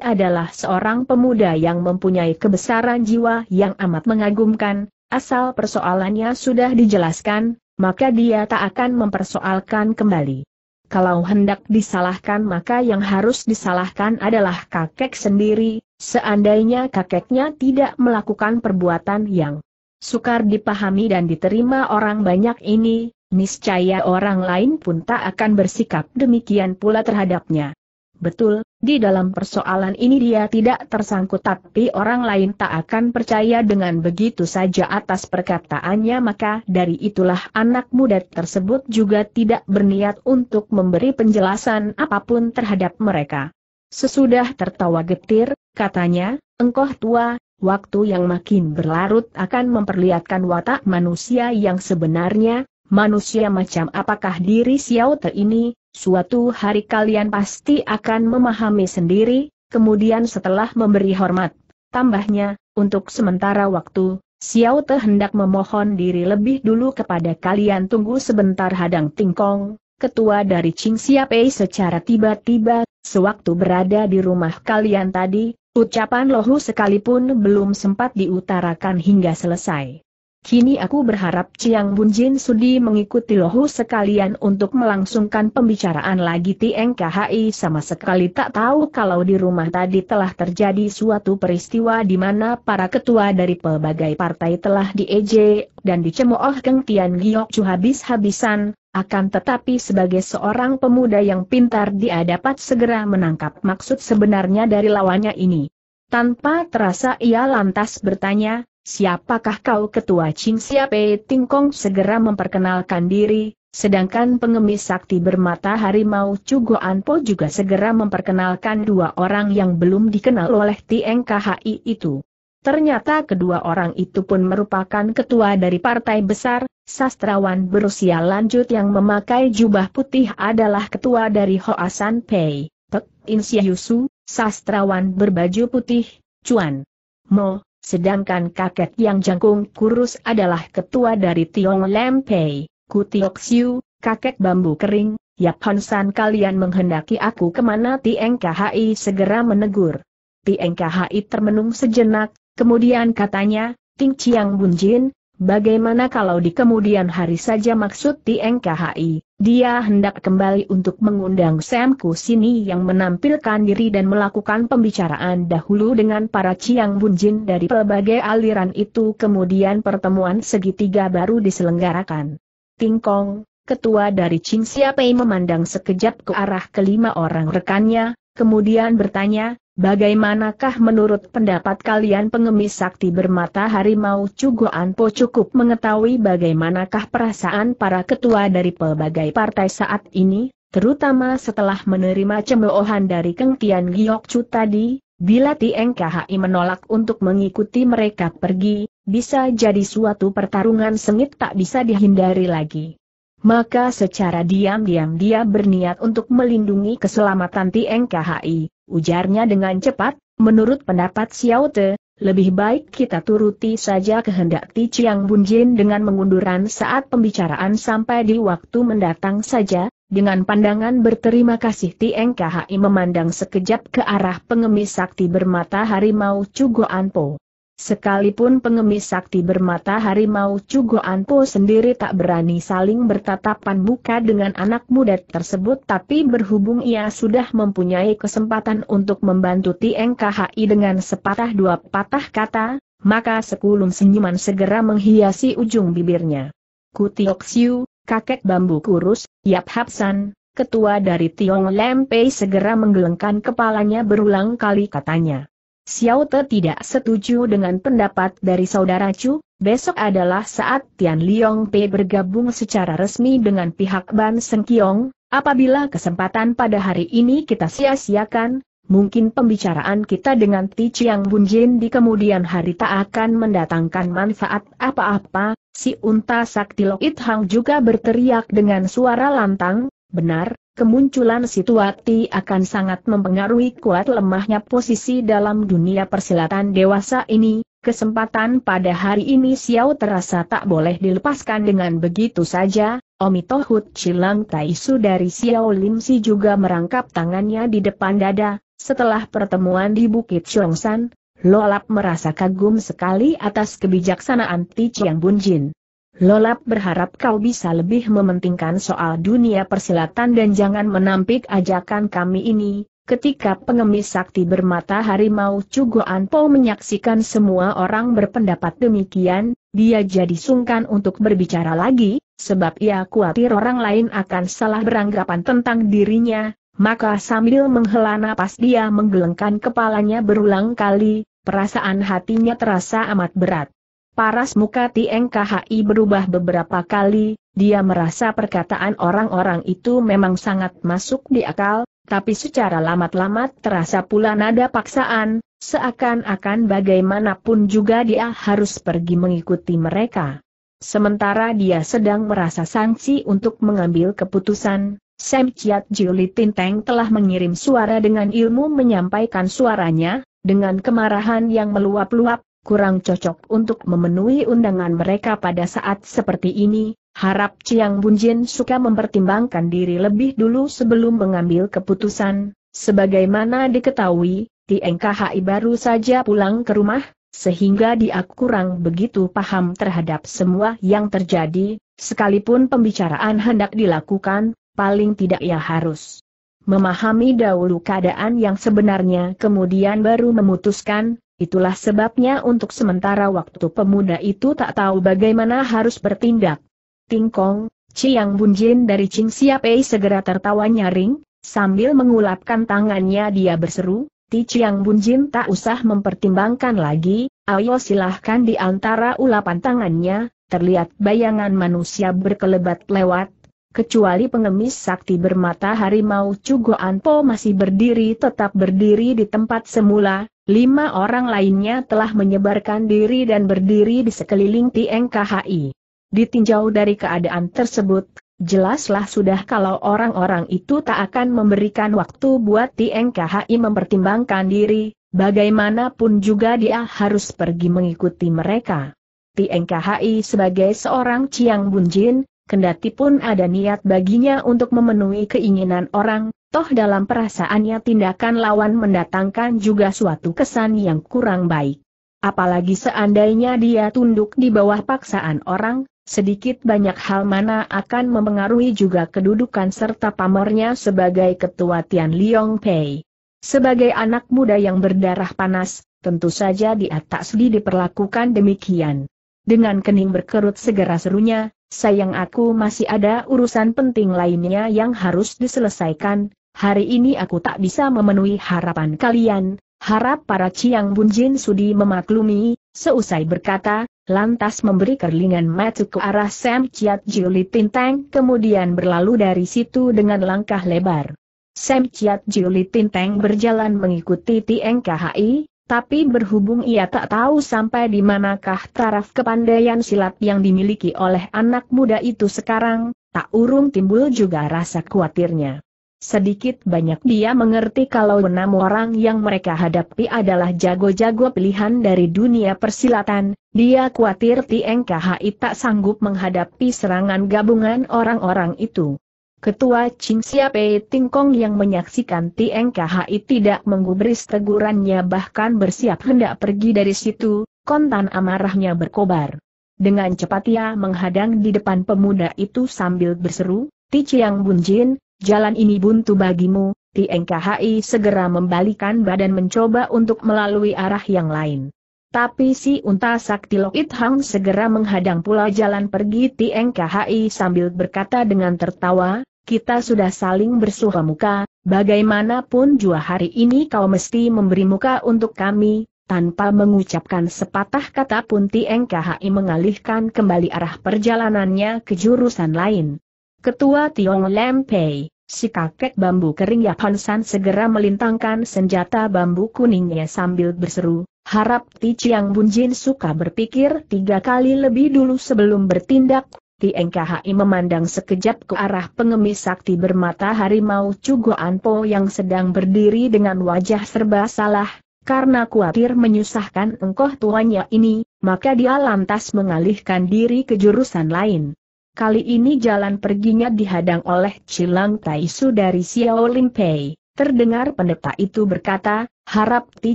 adalah seorang pemuda yang mempunyai kebesaran jiwa yang amat mengagumkan, Asal persoalannya sudah dijelaskan, maka dia tak akan mempersoalkan kembali. Kalau hendak disalahkan maka yang harus disalahkan adalah kakek sendiri, seandainya kakeknya tidak melakukan perbuatan yang sukar dipahami dan diterima orang banyak ini, niscaya orang lain pun tak akan bersikap demikian pula terhadapnya. Betul, di dalam persoalan ini dia tidak tersangkut tapi orang lain tak akan percaya dengan begitu saja atas perkataannya maka dari itulah anak muda tersebut juga tidak berniat untuk memberi penjelasan apapun terhadap mereka. Sesudah tertawa getir, katanya, engkau tua, waktu yang makin berlarut akan memperlihatkan watak manusia yang sebenarnya, manusia macam apakah diri Xiao Te ini, Suatu hari kalian pasti akan memahami sendiri, kemudian setelah memberi hormat. Tambahnya, untuk sementara waktu, Xiao Te hendak memohon diri lebih dulu kepada kalian tunggu sebentar hadang tingkong, ketua dari Ching Pei, secara tiba-tiba, sewaktu berada di rumah kalian tadi, ucapan lohu sekalipun belum sempat diutarakan hingga selesai. Kini aku berharap Ciang Bun Jin Sudi mengikuti lohu sekalian untuk melangsungkan pembicaraan lagi Tieng KHI sama sekali tak tahu kalau di rumah tadi telah terjadi suatu peristiwa di mana para ketua dari pelbagai partai telah dieje dan dicemooh Keng Tian Giok Chu habis-habisan, akan tetapi sebagai seorang pemuda yang pintar dia dapat segera menangkap maksud sebenarnya dari lawannya ini. Tanpa terasa ia lantas bertanya, Siapakah kau ketua Ching Siape Tingkong segera memperkenalkan diri, sedangkan pengemis sakti bermata harimau Cugoan Po juga segera memperkenalkan dua orang yang belum dikenal oleh Tieng KHI itu. Ternyata kedua orang itu pun merupakan ketua dari partai besar, sastrawan berusia lanjut yang memakai jubah putih adalah ketua dari Hoasan Pei, Pek In Yusu, sastrawan berbaju putih, Cuan Mo, Sedangkan kakek yang jangkung kurus adalah ketua dari Tiong Lempei, Kutiok Siu, kakek bambu kering, Yap Honsan kalian menghendaki aku kemana Tieng KHI segera menegur. Tieng KHI termenung sejenak, kemudian katanya, Ting Chiang Bunjin, Bagaimana kalau di kemudian hari saja maksud di NKHI, dia hendak kembali untuk mengundang Sam sini yang menampilkan diri dan melakukan pembicaraan dahulu dengan para Ciang Bunjin dari pelbagai aliran itu kemudian pertemuan segitiga baru diselenggarakan. Tingkong, ketua dari Ching Siapai memandang sekejap ke arah kelima orang rekannya, kemudian bertanya, Bagaimanakah menurut pendapat kalian pengemis sakti bermata harimau cuguan Po cukup mengetahui bagaimanakah perasaan para ketua dari pelbagai partai saat ini, terutama setelah menerima cemoohan dari Kengkian chu tadi, bila Tieng KHI menolak untuk mengikuti mereka pergi, bisa jadi suatu pertarungan sengit tak bisa dihindari lagi. Maka secara diam-diam dia berniat untuk melindungi keselamatan Tieng KHI, ujarnya dengan cepat, menurut pendapat Xiao Te, lebih baik kita turuti saja kehendak Ti Chiang Bunjin dengan mengunduran saat pembicaraan sampai di waktu mendatang saja, dengan pandangan berterima kasih Tieng KHI memandang sekejap ke arah pengemis sakti bermata harimau Cugo Anpo. Sekalipun pengemis sakti bermata harimau Cugo Anpo sendiri tak berani saling bertatapan muka dengan anak muda tersebut tapi berhubung ia sudah mempunyai kesempatan untuk membantu TNKHI dengan sepatah dua patah kata, maka sekulum senyuman segera menghiasi ujung bibirnya. Kutiok Siu, kakek bambu kurus, Yap Hapsan, ketua dari Tiong Lempei segera menggelengkan kepalanya berulang kali katanya. Xiao Te tidak setuju dengan pendapat dari saudara Chu, besok adalah saat Tian Liong Pei bergabung secara resmi dengan pihak Ban Seng Kiong, apabila kesempatan pada hari ini kita sia-siakan, mungkin pembicaraan kita dengan Ti Chiang Jin di kemudian hari tak akan mendatangkan manfaat apa-apa, si unta sakti It Hang juga berteriak dengan suara lantang, benar, kemunculan Situati akan sangat mempengaruhi kuat lemahnya posisi dalam dunia persilatan dewasa ini, kesempatan pada hari ini Xiao terasa tak boleh dilepaskan dengan begitu saja, Omito Hud Chilang Taisu dari Xiao Lim Si juga merangkap tangannya di depan dada, setelah pertemuan di Bukit Chongsan, Lolap merasa kagum sekali atas kebijaksanaan Ti Chiang Bunjin. Lolap berharap kau bisa lebih mementingkan soal dunia persilatan dan jangan menampik ajakan kami ini. Ketika pengemis sakti bermata harimau cuguan po menyaksikan semua orang berpendapat demikian, dia jadi sungkan untuk berbicara lagi, sebab ia khawatir orang lain akan salah beranggapan tentang dirinya, maka sambil menghela napas dia menggelengkan kepalanya berulang kali, perasaan hatinya terasa amat berat. Paras muka Tieng KHI berubah beberapa kali, dia merasa perkataan orang-orang itu memang sangat masuk di akal, tapi secara lamat-lamat terasa pula nada paksaan, seakan-akan bagaimanapun juga dia harus pergi mengikuti mereka. Sementara dia sedang merasa sanksi untuk mengambil keputusan, Sam Chiat Juli Tinteng telah mengirim suara dengan ilmu menyampaikan suaranya, dengan kemarahan yang meluap-luap, kurang cocok untuk memenuhi undangan mereka pada saat seperti ini, harap Chiang Bunjin suka mempertimbangkan diri lebih dulu sebelum mengambil keputusan, sebagaimana diketahui, Tieng KHI baru saja pulang ke rumah, sehingga dia kurang begitu paham terhadap semua yang terjadi, sekalipun pembicaraan hendak dilakukan, paling tidak ia harus memahami dahulu keadaan yang sebenarnya kemudian baru memutuskan, Itulah sebabnya untuk sementara waktu pemuda itu tak tahu bagaimana harus bertindak. Tingkong, Chiang Bunjin dari Ching Siapei segera tertawa nyaring, sambil mengulapkan tangannya dia berseru, Ti Chiang Bunjin tak usah mempertimbangkan lagi, ayo silahkan di antara ulapan tangannya, terlihat bayangan manusia berkelebat lewat, kecuali pengemis sakti bermata harimau Cugo Anpo masih berdiri tetap berdiri di tempat semula, lima orang lainnya telah menyebarkan diri dan berdiri di sekeliling TNKHI. Ditinjau dari keadaan tersebut, jelaslah sudah kalau orang-orang itu tak akan memberikan waktu buat TNKHI mempertimbangkan diri, bagaimanapun juga dia harus pergi mengikuti mereka. TNKHI sebagai seorang Ciang Bunjin, Kendati pun ada niat baginya untuk memenuhi keinginan orang, toh dalam perasaannya tindakan lawan mendatangkan juga suatu kesan yang kurang baik. Apalagi seandainya dia tunduk di bawah paksaan orang, sedikit banyak hal mana akan memengaruhi juga kedudukan serta pamernya sebagai ketua Tian Liong Pei. Sebagai anak muda yang berdarah panas, tentu saja dia tak sedih diperlakukan demikian. Dengan kening berkerut segera serunya, sayang aku masih ada urusan penting lainnya yang harus diselesaikan, hari ini aku tak bisa memenuhi harapan kalian, harap para Ciang Bunjin Sudi memaklumi, seusai berkata, lantas memberi kerlingan mata ke arah Sam Chiat juli Tinteng kemudian berlalu dari situ dengan langkah lebar. Sam Chiat juli Tinteng berjalan mengikuti TNKHI, tapi berhubung ia tak tahu sampai di manakah taraf kepandaian silat yang dimiliki oleh anak muda itu sekarang, tak urung timbul juga rasa khawatirnya. Sedikit banyak dia mengerti kalau enam orang yang mereka hadapi adalah jago-jago pilihan dari dunia persilatan, dia khawatir Tieng tak sanggup menghadapi serangan gabungan orang-orang itu. Ketua Ching Ting Tingkong yang menyaksikan Tieng KHI tidak menggubris tegurannya bahkan bersiap hendak pergi dari situ, kontan amarahnya berkobar. Dengan cepat ia menghadang di depan pemuda itu sambil berseru, Ti Chiang Bunjin, jalan ini buntu bagimu, Tieng KHI segera membalikan badan mencoba untuk melalui arah yang lain. Tapi si unta sakti Lokit Hang segera menghadang pula jalan pergi TNKHI sambil berkata dengan tertawa, kita sudah saling bersuha muka, bagaimanapun jua hari ini kau mesti memberi muka untuk kami, tanpa mengucapkan sepatah kata pun Tieng mengalihkan kembali arah perjalanannya ke jurusan lain. Ketua Tiong Lempei, si kakek bambu kering San segera melintangkan senjata bambu kuningnya sambil berseru, harap Ti Chiang Bunjin suka berpikir tiga kali lebih dulu sebelum bertindak, Sakti NKHI memandang sekejap ke arah pengemis sakti bermata harimau Cugo Anpo yang sedang berdiri dengan wajah serba salah, karena khawatir menyusahkan engkoh tuanya ini, maka dia lantas mengalihkan diri ke jurusan lain. Kali ini jalan perginya dihadang oleh Cilang Taisu dari Xiao Limpei. Terdengar pendeta itu berkata, Harap Ti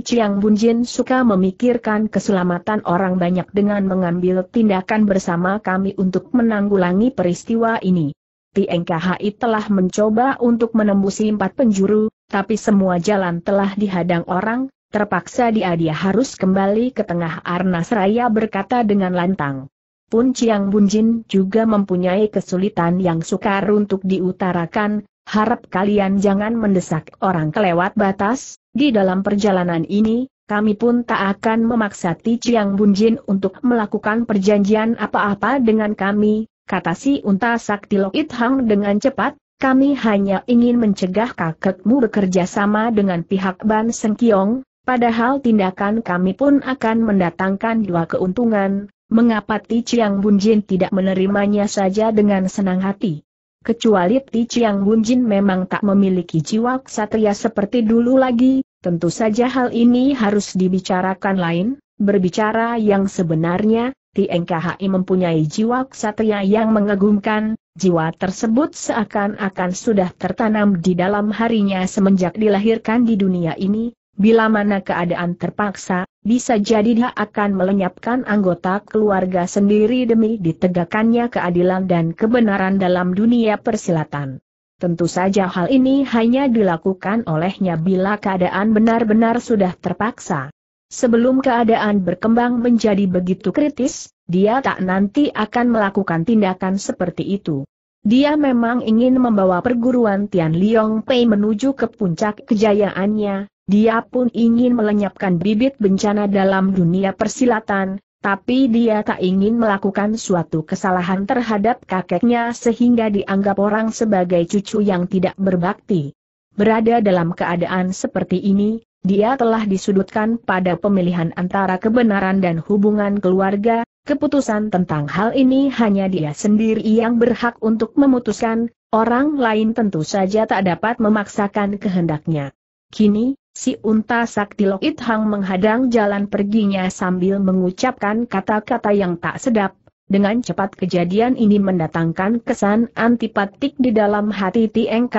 Chiang Bunjin suka memikirkan keselamatan orang banyak dengan mengambil tindakan bersama kami untuk menanggulangi peristiwa ini. TNKHI telah mencoba untuk menembusi empat penjuru, tapi semua jalan telah dihadang orang, terpaksa dia dia harus kembali ke tengah Arnas Raya berkata dengan lantang. Pun Chiang Bunjin juga mempunyai kesulitan yang sukar untuk diutarakan, harap kalian jangan mendesak orang kelewat batas, di dalam perjalanan ini, kami pun tak akan memaksa Ti Bunjin untuk melakukan perjanjian apa-apa dengan kami, kata si unta sakti Lokit Hang dengan cepat, kami hanya ingin mencegah kakekmu bekerja sama dengan pihak Ban Kiong, padahal tindakan kami pun akan mendatangkan dua keuntungan, mengapa Ti Bunjin tidak menerimanya saja dengan senang hati. Kecuali Ti Chiang Jin memang tak memiliki jiwa ksatria seperti dulu lagi, tentu saja hal ini harus dibicarakan lain, berbicara yang sebenarnya, Ti NKHI mempunyai jiwa ksatria yang mengagumkan, jiwa tersebut seakan-akan sudah tertanam di dalam harinya semenjak dilahirkan di dunia ini, Bila mana keadaan terpaksa, bisa jadi dia akan melenyapkan anggota keluarga sendiri demi ditegakkannya keadilan dan kebenaran dalam dunia persilatan. Tentu saja hal ini hanya dilakukan olehnya bila keadaan benar-benar sudah terpaksa. Sebelum keadaan berkembang menjadi begitu kritis, dia tak nanti akan melakukan tindakan seperti itu. Dia memang ingin membawa perguruan Tian Liong Pei menuju ke puncak kejayaannya, dia pun ingin melenyapkan bibit bencana dalam dunia persilatan, tapi dia tak ingin melakukan suatu kesalahan terhadap kakeknya sehingga dianggap orang sebagai cucu yang tidak berbakti. Berada dalam keadaan seperti ini, dia telah disudutkan pada pemilihan antara kebenaran dan hubungan keluarga, keputusan tentang hal ini hanya dia sendiri yang berhak untuk memutuskan, orang lain tentu saja tak dapat memaksakan kehendaknya. Kini, Si unta sakti Lokit Hang menghadang jalan perginya sambil mengucapkan kata-kata yang tak sedap. Dengan cepat kejadian ini mendatangkan kesan antipatik di dalam hati Tieng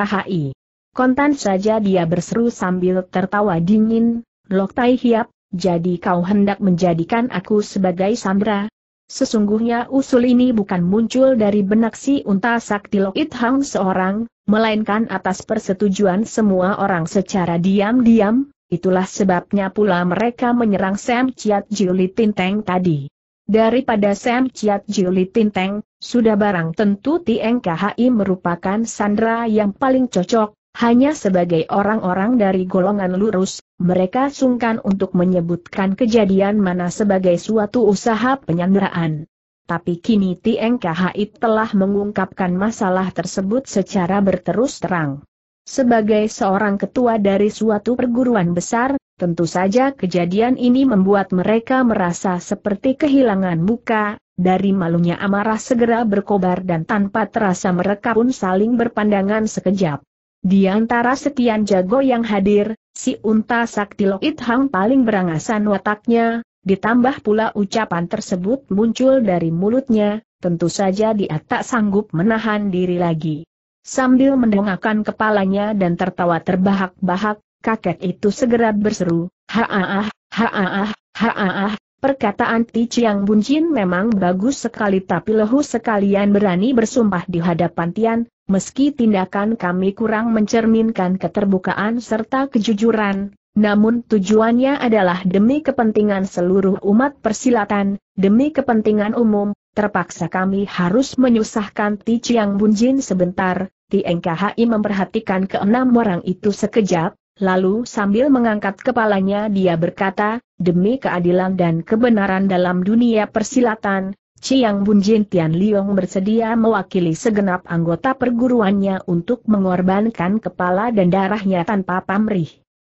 Kontan saja dia berseru sambil tertawa dingin, Lok Tai Hiap, jadi kau hendak menjadikan aku sebagai sandra, Sesungguhnya usul ini bukan muncul dari benak si unta sakti Lokit Hang seorang, melainkan atas persetujuan semua orang secara diam-diam, itulah sebabnya pula mereka menyerang Sam Chiat juli Tinteng tadi. Daripada Sam Chiat juli Tinteng, sudah barang tentu Tieng KHI merupakan sandra yang paling cocok, hanya sebagai orang-orang dari golongan lurus, mereka sungkan untuk menyebutkan kejadian mana sebagai suatu usaha penyanderaan. Tapi kini TNKHI telah mengungkapkan masalah tersebut secara berterus terang. Sebagai seorang ketua dari suatu perguruan besar, tentu saja kejadian ini membuat mereka merasa seperti kehilangan muka, dari malunya amarah segera berkobar dan tanpa terasa mereka pun saling berpandangan sekejap. Di antara sekian jago yang hadir, si unta sakti Lokit Hang paling berangasan wataknya, ditambah pula ucapan tersebut muncul dari mulutnya, tentu saja dia tak sanggup menahan diri lagi. Sambil mendongakkan kepalanya dan tertawa terbahak-bahak, kakek itu segera berseru, ha-ah, ha-ah, perkataan Ti Chiang Jin memang bagus sekali tapi lehu sekalian berani bersumpah di hadapan Tian, Meski tindakan kami kurang mencerminkan keterbukaan serta kejujuran, namun tujuannya adalah demi kepentingan seluruh umat persilatan, demi kepentingan umum, terpaksa kami harus menyusahkan Ti Chiang Bunjin sebentar, Ti memperhatikan keenam orang itu sekejap, lalu sambil mengangkat kepalanya dia berkata, demi keadilan dan kebenaran dalam dunia persilatan, Chiang Bunjin Tian Liong bersedia mewakili segenap anggota perguruannya untuk mengorbankan kepala dan darahnya tanpa pamrih.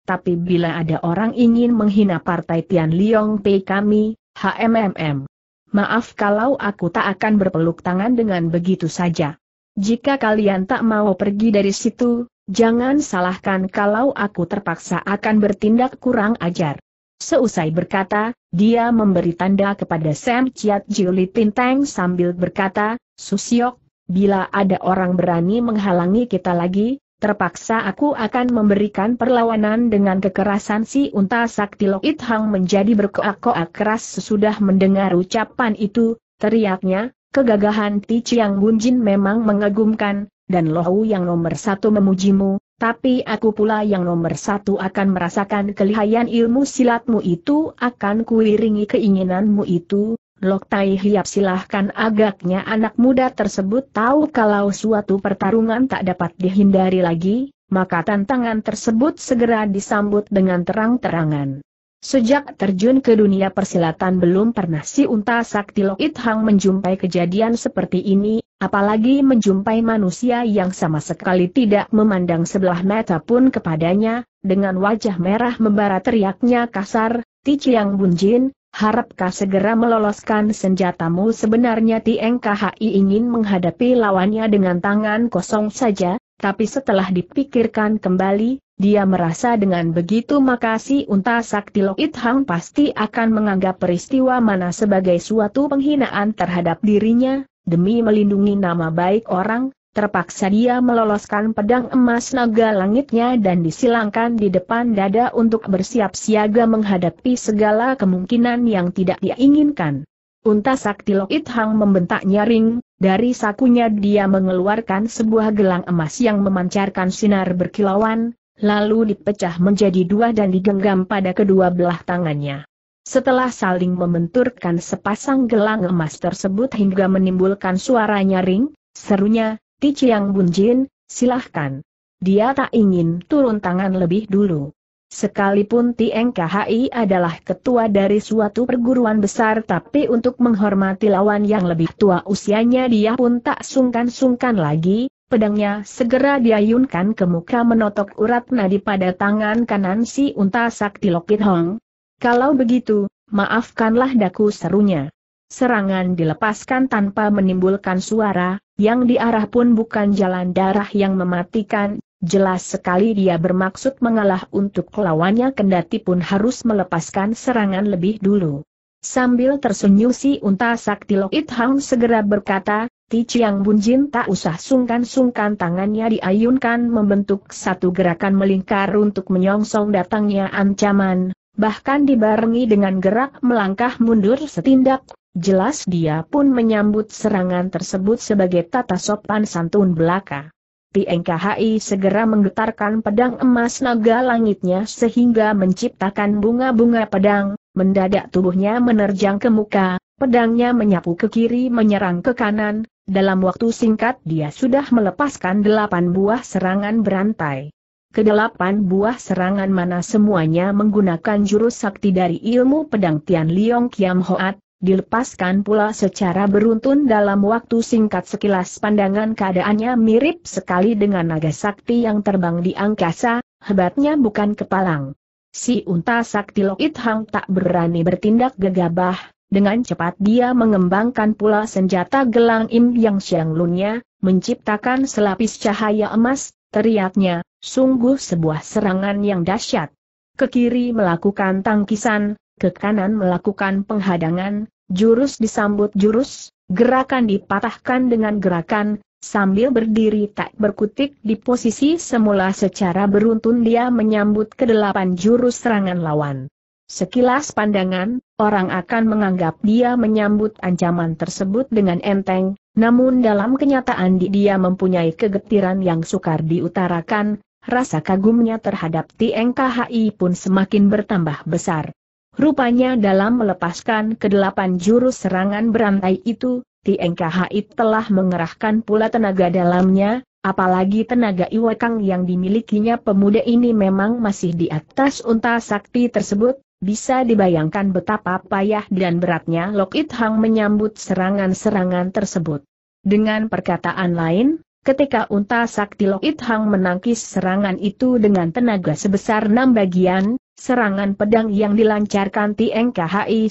Tapi bila ada orang ingin menghina partai Tian Liong P kami, HMMM. Maaf kalau aku tak akan berpeluk tangan dengan begitu saja. Jika kalian tak mau pergi dari situ, jangan salahkan kalau aku terpaksa akan bertindak kurang ajar. Seusai berkata, dia memberi tanda kepada Sam Chiat Juli Tinteng sambil berkata, Susiok, bila ada orang berani menghalangi kita lagi, terpaksa aku akan memberikan perlawanan dengan kekerasan si unta sakti Lokit Hang menjadi berkoak-koak keras sesudah mendengar ucapan itu, teriaknya, kegagahan Ti Chiang Bunjin memang mengagumkan, dan Lohu yang nomor satu memujimu, tapi aku pula yang nomor satu akan merasakan kelihayan ilmu silatmu itu akan kuiringi keinginanmu itu, Lok Tai Hiap silahkan agaknya anak muda tersebut tahu kalau suatu pertarungan tak dapat dihindari lagi, maka tantangan tersebut segera disambut dengan terang-terangan. Sejak terjun ke dunia persilatan belum pernah si unta sakti Lokit Hang menjumpai kejadian seperti ini, apalagi menjumpai manusia yang sama sekali tidak memandang sebelah mata pun kepadanya, dengan wajah merah membara teriaknya kasar, Ti Chiang Bunjin, harapkah segera meloloskan senjatamu sebenarnya Tieng KHI ingin menghadapi lawannya dengan tangan kosong saja, tapi setelah dipikirkan kembali, dia merasa dengan begitu maka unta sakti Lokit Hang pasti akan menganggap peristiwa mana sebagai suatu penghinaan terhadap dirinya, demi melindungi nama baik orang, terpaksa dia meloloskan pedang emas naga langitnya dan disilangkan di depan dada untuk bersiap siaga menghadapi segala kemungkinan yang tidak diinginkan. Unta sakti Lokit Hang membentak nyaring, dari sakunya dia mengeluarkan sebuah gelang emas yang memancarkan sinar berkilauan, lalu dipecah menjadi dua dan digenggam pada kedua belah tangannya. Setelah saling membenturkan sepasang gelang emas tersebut hingga menimbulkan suara nyaring, serunya, Ticiang Bunjin, silahkan. Dia tak ingin turun tangan lebih dulu. Sekalipun TNKHI adalah ketua dari suatu perguruan besar tapi untuk menghormati lawan yang lebih tua usianya dia pun tak sungkan-sungkan lagi, Pedangnya segera diayunkan ke muka menotok urat nadi pada tangan kanan si unta sakti Lokit Hong. Kalau begitu, maafkanlah daku serunya. Serangan dilepaskan tanpa menimbulkan suara, yang diarah pun bukan jalan darah yang mematikan, jelas sekali dia bermaksud mengalah untuk lawannya kendati pun harus melepaskan serangan lebih dulu. Sambil tersenyum si unta sakti Lokit Hang segera berkata, Ti Chiang Jin tak usah sungkan-sungkan tangannya diayunkan membentuk satu gerakan melingkar untuk menyongsong datangnya ancaman, bahkan dibarengi dengan gerak melangkah mundur setindak. Jelas dia pun menyambut serangan tersebut sebagai tata sopan santun belaka. PNKHI segera menggetarkan pedang emas naga langitnya sehingga menciptakan bunga-bunga pedang, mendadak tubuhnya menerjang ke muka, pedangnya menyapu ke kiri menyerang ke kanan, dalam waktu singkat dia sudah melepaskan delapan buah serangan berantai. Kedelapan buah serangan mana semuanya menggunakan jurus sakti dari ilmu pedang Tian Liong Kiam Hoat, dilepaskan pula secara beruntun dalam waktu singkat sekilas pandangan keadaannya mirip sekali dengan naga sakti yang terbang di angkasa, hebatnya bukan kepalang. Si unta sakti Lokit Hang tak berani bertindak gegabah, dengan cepat dia mengembangkan pula senjata gelang Im Yang siang Lunnya, menciptakan selapis cahaya emas, teriaknya, sungguh sebuah serangan yang dahsyat. Ke kiri melakukan tangkisan, ke kanan melakukan penghadangan, jurus disambut jurus, gerakan dipatahkan dengan gerakan, sambil berdiri tak berkutik di posisi semula secara beruntun dia menyambut kedelapan jurus serangan lawan. Sekilas pandangan, orang akan menganggap dia menyambut ancaman tersebut dengan enteng, namun dalam kenyataan dia mempunyai kegetiran yang sukar diutarakan, rasa kagumnya terhadap TNKHI pun semakin bertambah besar. Rupanya dalam melepaskan kedelapan jurus serangan berantai itu, TNKHI telah mengerahkan pula tenaga dalamnya, Apalagi tenaga iwakang yang dimilikinya pemuda ini memang masih di atas unta sakti tersebut, bisa dibayangkan betapa payah dan beratnya Lokit Hang menyambut serangan-serangan tersebut. Dengan perkataan lain, ketika unta sakti Lokit Hang menangkis serangan itu dengan tenaga sebesar enam bagian, serangan pedang yang dilancarkan Tieng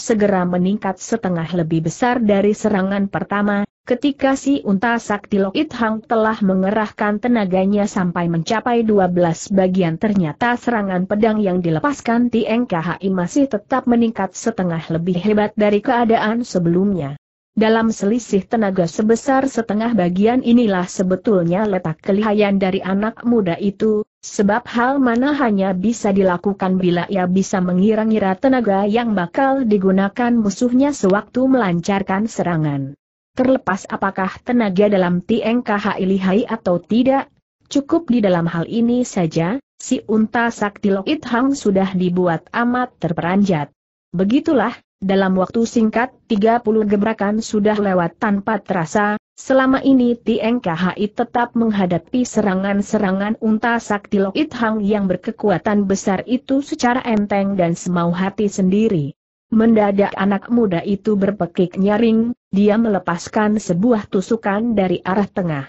segera meningkat setengah lebih besar dari serangan pertama, Ketika si unta sakti Lokit Hang telah mengerahkan tenaganya sampai mencapai 12 bagian ternyata serangan pedang yang dilepaskan Tieng KHI masih tetap meningkat setengah lebih hebat dari keadaan sebelumnya. Dalam selisih tenaga sebesar setengah bagian inilah sebetulnya letak kelihayan dari anak muda itu, sebab hal mana hanya bisa dilakukan bila ia bisa mengira-ngira tenaga yang bakal digunakan musuhnya sewaktu melancarkan serangan terlepas apakah tenaga dalam Tieng KHI atau tidak, cukup di dalam hal ini saja, si unta sakti Lokit Hang sudah dibuat amat terperanjat. Begitulah, dalam waktu singkat 30 gebrakan sudah lewat tanpa terasa, selama ini Tieng tetap menghadapi serangan-serangan unta sakti Lokit Hang yang berkekuatan besar itu secara enteng dan semau hati sendiri. Mendadak anak muda itu berpekik nyaring, dia melepaskan sebuah tusukan dari arah tengah.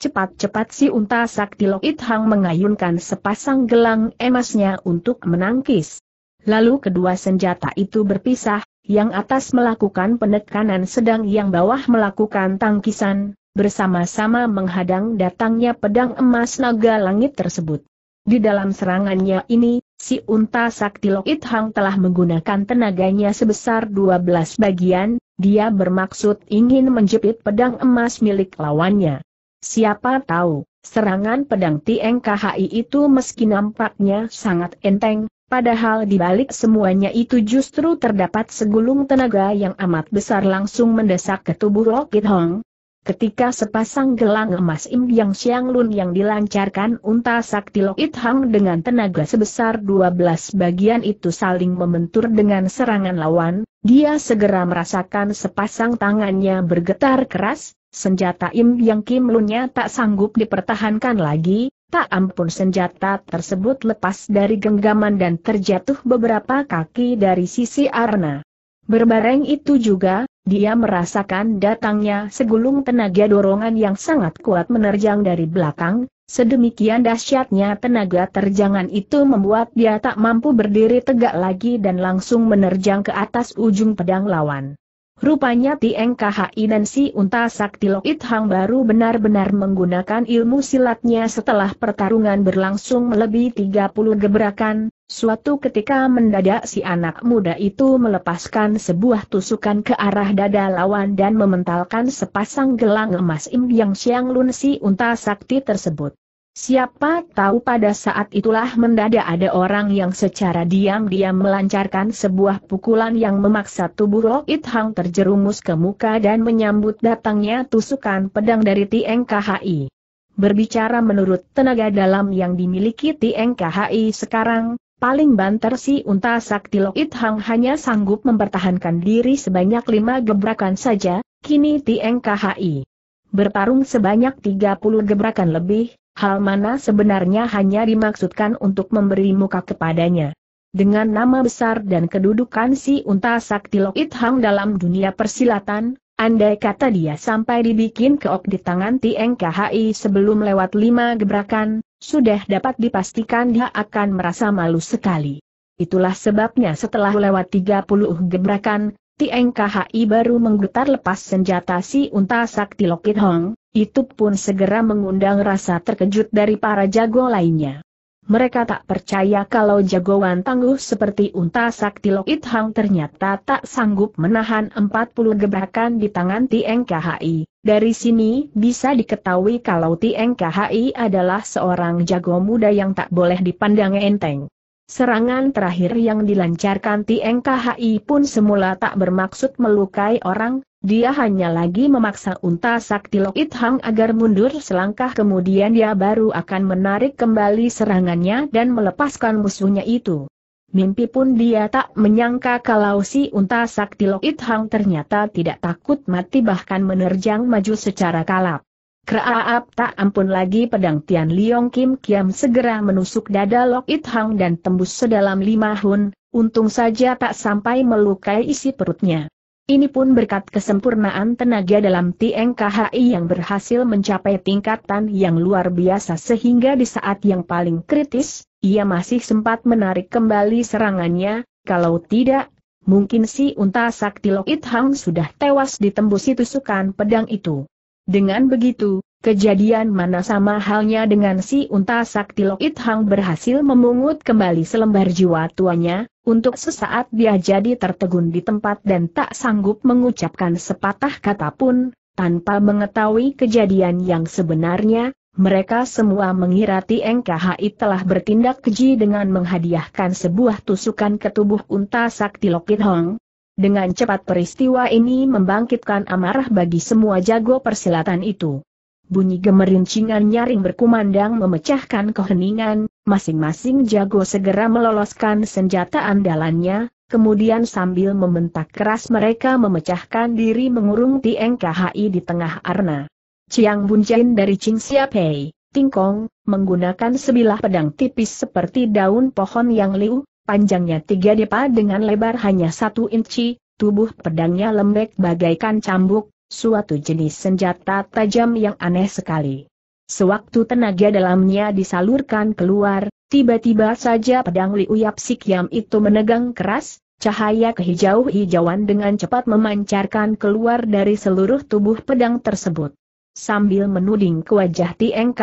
Cepat-cepat si unta sakti Lokit Hang mengayunkan sepasang gelang emasnya untuk menangkis. Lalu kedua senjata itu berpisah, yang atas melakukan penekanan sedang yang bawah melakukan tangkisan, bersama-sama menghadang datangnya pedang emas naga langit tersebut. Di dalam serangannya ini, Si unta sakti Lokit Hang telah menggunakan tenaganya sebesar 12 bagian, dia bermaksud ingin menjepit pedang emas milik lawannya. Siapa tahu, serangan pedang Tieng KHI itu meski nampaknya sangat enteng, padahal di balik semuanya itu justru terdapat segulung tenaga yang amat besar langsung mendesak ke tubuh Lokit Hang. Ketika sepasang gelang emas Im Yang Siang Lun yang dilancarkan unta sakti Lokit Hang dengan tenaga sebesar 12 bagian itu saling membentur dengan serangan lawan, dia segera merasakan sepasang tangannya bergetar keras, senjata Im Yang Kim Lunnya tak sanggup dipertahankan lagi, tak ampun senjata tersebut lepas dari genggaman dan terjatuh beberapa kaki dari sisi Arna. Berbareng itu juga, dia merasakan datangnya segulung tenaga dorongan yang sangat kuat menerjang dari belakang, sedemikian dahsyatnya tenaga terjangan itu membuat dia tak mampu berdiri tegak lagi dan langsung menerjang ke atas ujung pedang lawan. Rupanya Tieng KHI Si Unta Sakti Lokit Hang baru benar-benar menggunakan ilmu silatnya setelah pertarungan berlangsung lebih 30 gebrakan, Suatu ketika mendadak si anak muda itu melepaskan sebuah tusukan ke arah dada lawan dan mementalkan sepasang gelang emas Im Yang Siang Lun si unta sakti tersebut. Siapa tahu pada saat itulah mendadak ada orang yang secara diam-diam melancarkan sebuah pukulan yang memaksa tubuh Lo It Hang terjerumus ke muka dan menyambut datangnya tusukan pedang dari Tieng KHI. Berbicara menurut tenaga dalam yang dimiliki KHI sekarang, Paling banter si unta sakti Lokit Hang hanya sanggup mempertahankan diri sebanyak lima gebrakan saja, kini Tieng KHI bertarung sebanyak 30 gebrakan lebih, hal mana sebenarnya hanya dimaksudkan untuk memberi muka kepadanya. Dengan nama besar dan kedudukan si unta sakti Lokit Hang dalam dunia persilatan, andai kata dia sampai dibikin keok di tangan Tieng KHI sebelum lewat lima gebrakan, sudah dapat dipastikan dia akan merasa malu sekali. Itulah sebabnya setelah lewat 30 gebrakan, Tieng KHI baru menggetar lepas senjata si unta sakti Lokit Hong, itu pun segera mengundang rasa terkejut dari para jago lainnya. Mereka tak percaya kalau jagoan tangguh seperti unta sakti Lokit Hang ternyata tak sanggup menahan 40 gebrakan di tangan Tieng KHI. Dari sini bisa diketahui kalau Tieng KHI adalah seorang jago muda yang tak boleh dipandang enteng. Serangan terakhir yang dilancarkan Tieng KHI pun semula tak bermaksud melukai orang, dia hanya lagi memaksa unta sakti Lokit Hang agar mundur selangkah kemudian dia baru akan menarik kembali serangannya dan melepaskan musuhnya itu. Mimpi pun dia tak menyangka kalau si unta sakti Lokit Hang ternyata tidak takut mati bahkan menerjang maju secara kalap. Kraap tak ampun lagi pedang Tian Liong Kim Kiam segera menusuk dada Lokit Hang dan tembus sedalam lima hun, untung saja tak sampai melukai isi perutnya. Ini pun berkat kesempurnaan tenaga dalam Tieng KHI yang berhasil mencapai tingkatan yang luar biasa sehingga di saat yang paling kritis, ia masih sempat menarik kembali serangannya, kalau tidak, mungkin si unta sakti Lokit Hang sudah tewas ditembusi tusukan pedang itu. Dengan begitu, kejadian mana sama halnya dengan si unta sakti Lokit Hang berhasil memungut kembali selembar jiwa tuanya, untuk sesaat dia jadi tertegun di tempat dan tak sanggup mengucapkan sepatah kata pun, tanpa mengetahui kejadian yang sebenarnya, mereka semua mengira TNKHI telah bertindak keji dengan menghadiahkan sebuah tusukan ke tubuh unta sakti Lokit Hong. Dengan cepat peristiwa ini membangkitkan amarah bagi semua jago persilatan itu. Bunyi gemerincingan nyaring berkumandang memecahkan keheningan, masing-masing jago segera meloloskan senjata andalannya, Kemudian sambil membentak keras mereka memecahkan diri mengurung Tieng KHI di tengah arna. Chiang Bunjain dari Ching Siapei, Kong, menggunakan sebilah pedang tipis seperti daun pohon yang liu, panjangnya tiga depa dengan lebar hanya satu inci, tubuh pedangnya lembek bagaikan cambuk, suatu jenis senjata tajam yang aneh sekali. Sewaktu tenaga dalamnya disalurkan keluar, tiba-tiba saja pedang Liu Yap Sikiam itu menegang keras, cahaya kehijau-hijauan dengan cepat memancarkan keluar dari seluruh tubuh pedang tersebut. Sambil menuding ke wajah Tieng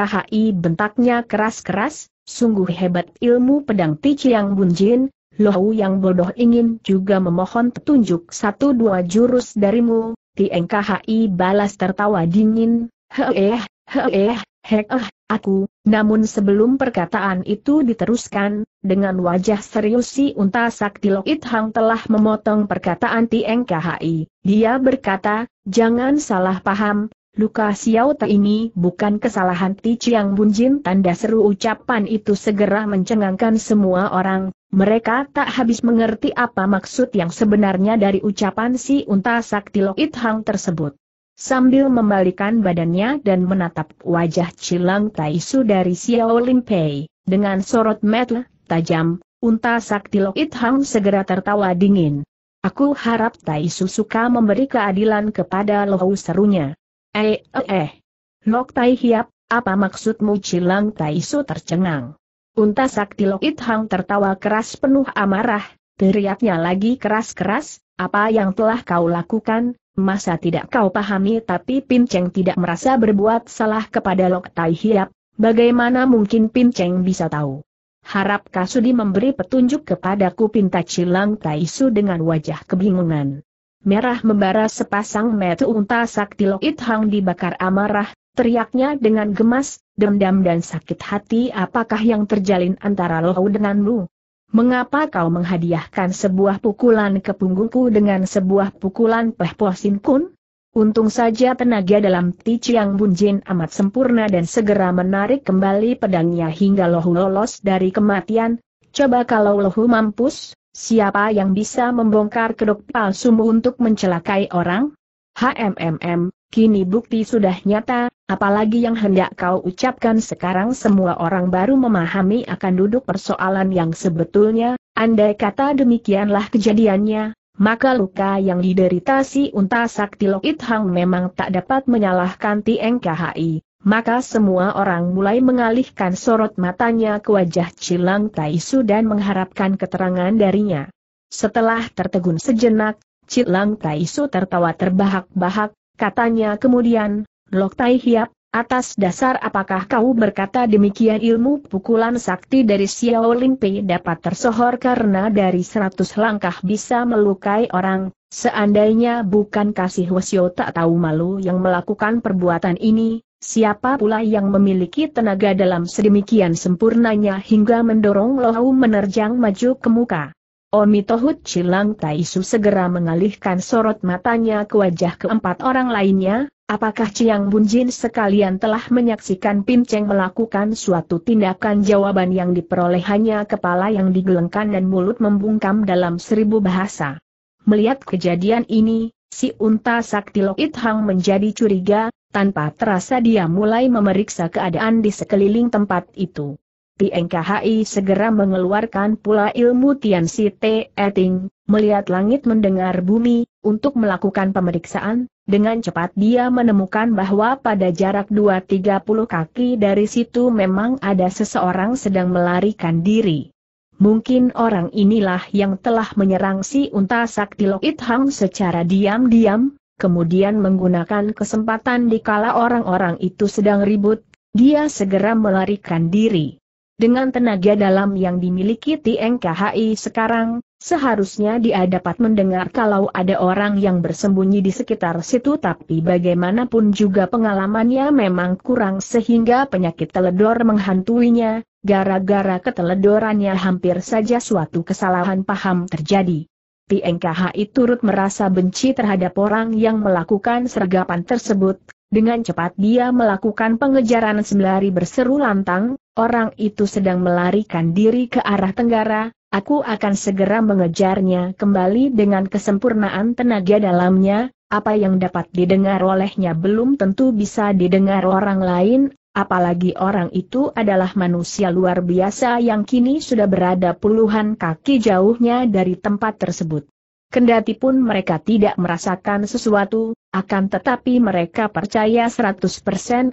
bentaknya keras-keras, sungguh hebat ilmu pedang Ti Chiang Bunjin, Lohu yang bodoh ingin juga memohon petunjuk satu dua jurus darimu, Tieng balas tertawa dingin, heeh, heeh, Hek eh, aku, namun sebelum perkataan itu diteruskan, dengan wajah serius si unta sakti Lokit Hang telah memotong perkataan Tieng KHI. Dia berkata, jangan salah paham, luka Xiao Te ini bukan kesalahan Ti Chiang Bunjin. Tanda seru ucapan itu segera mencengangkan semua orang, mereka tak habis mengerti apa maksud yang sebenarnya dari ucapan si unta sakti Lokit Hang tersebut. Sambil membalikan badannya dan menatap wajah Cilang Taisu dari Xiao Lim Pei, dengan sorot mata tajam, unta sakti Lok It Hang segera tertawa dingin. Aku harap Taisu suka memberi keadilan kepada Lau serunya. Eh, eh, eh. Lok Tai Hiap, apa maksudmu Cilang Taisu tercengang? Unta sakti Lok It Hang tertawa keras penuh amarah, teriaknya lagi keras-keras, apa yang telah kau lakukan, Masa tidak kau pahami tapi Pinceng tidak merasa berbuat salah kepada Lok Tai Hiap, bagaimana mungkin Pinceng bisa tahu? Harap Kasudi memberi petunjuk kepadaku pinta Cilang Taisu dengan wajah kebingungan. Merah membara sepasang mata unta sakti Lokit Hang dibakar amarah, teriaknya dengan gemas, dendam dan sakit hati apakah yang terjalin antara Lohau lu? Mengapa kau menghadiahkan sebuah pukulan ke punggungku dengan sebuah pukulan Peh Kun? Untung saja tenaga dalam Ti Chiang Bun amat sempurna dan segera menarik kembali pedangnya hingga Lohu lolos dari kematian. Coba kalau Lohu mampus, siapa yang bisa membongkar kedok palsumu untuk mencelakai orang? HMMM, kini bukti sudah nyata, apalagi yang hendak kau ucapkan sekarang semua orang baru memahami akan duduk persoalan yang sebetulnya, andai kata demikianlah kejadiannya, maka luka yang diderita si unta sakti Lokit Hang memang tak dapat menyalahkan Tieng Maka semua orang mulai mengalihkan sorot matanya ke wajah Cilang Taisu dan mengharapkan keterangan darinya. Setelah tertegun sejenak, Cik Lang Su tertawa terbahak-bahak, katanya kemudian, Lok Tai Hiap, atas dasar apakah kau berkata demikian ilmu pukulan sakti dari Xiao Pei dapat tersohor karena dari seratus langkah bisa melukai orang, seandainya bukan kasih Wasio tak tahu malu yang melakukan perbuatan ini, Siapa pula yang memiliki tenaga dalam sedemikian sempurnanya hingga mendorong Lohau menerjang maju ke muka? Omi Tohut Taisu segera mengalihkan sorot matanya ke wajah keempat orang lainnya, apakah Chiang Bunjin sekalian telah menyaksikan Pinceng melakukan suatu tindakan jawaban yang diperoleh hanya kepala yang digelengkan dan mulut membungkam dalam seribu bahasa. Melihat kejadian ini, si unta sakti Lokit Hang menjadi curiga, tanpa terasa dia mulai memeriksa keadaan di sekeliling tempat itu. PNKHI segera mengeluarkan pula ilmu Tian Si Te Eting, melihat langit mendengar bumi, untuk melakukan pemeriksaan, dengan cepat dia menemukan bahwa pada jarak 2-30 kaki dari situ memang ada seseorang sedang melarikan diri. Mungkin orang inilah yang telah menyerang si unta sakti Lokit Hang secara diam-diam, kemudian menggunakan kesempatan dikala orang-orang itu sedang ribut, dia segera melarikan diri. Dengan tenaga dalam yang dimiliki Tieng sekarang, seharusnya dia dapat mendengar kalau ada orang yang bersembunyi di sekitar situ tapi bagaimanapun juga pengalamannya memang kurang sehingga penyakit teledor menghantuinya, gara-gara keteledorannya hampir saja suatu kesalahan paham terjadi. Tieng turut merasa benci terhadap orang yang melakukan sergapan tersebut, dengan cepat dia melakukan pengejaran sembari berseru lantang, orang itu sedang melarikan diri ke arah tenggara, aku akan segera mengejarnya kembali dengan kesempurnaan tenaga dalamnya, apa yang dapat didengar olehnya belum tentu bisa didengar orang lain, apalagi orang itu adalah manusia luar biasa yang kini sudah berada puluhan kaki jauhnya dari tempat tersebut. Kendati pun mereka tidak merasakan sesuatu, akan tetapi mereka percaya 100%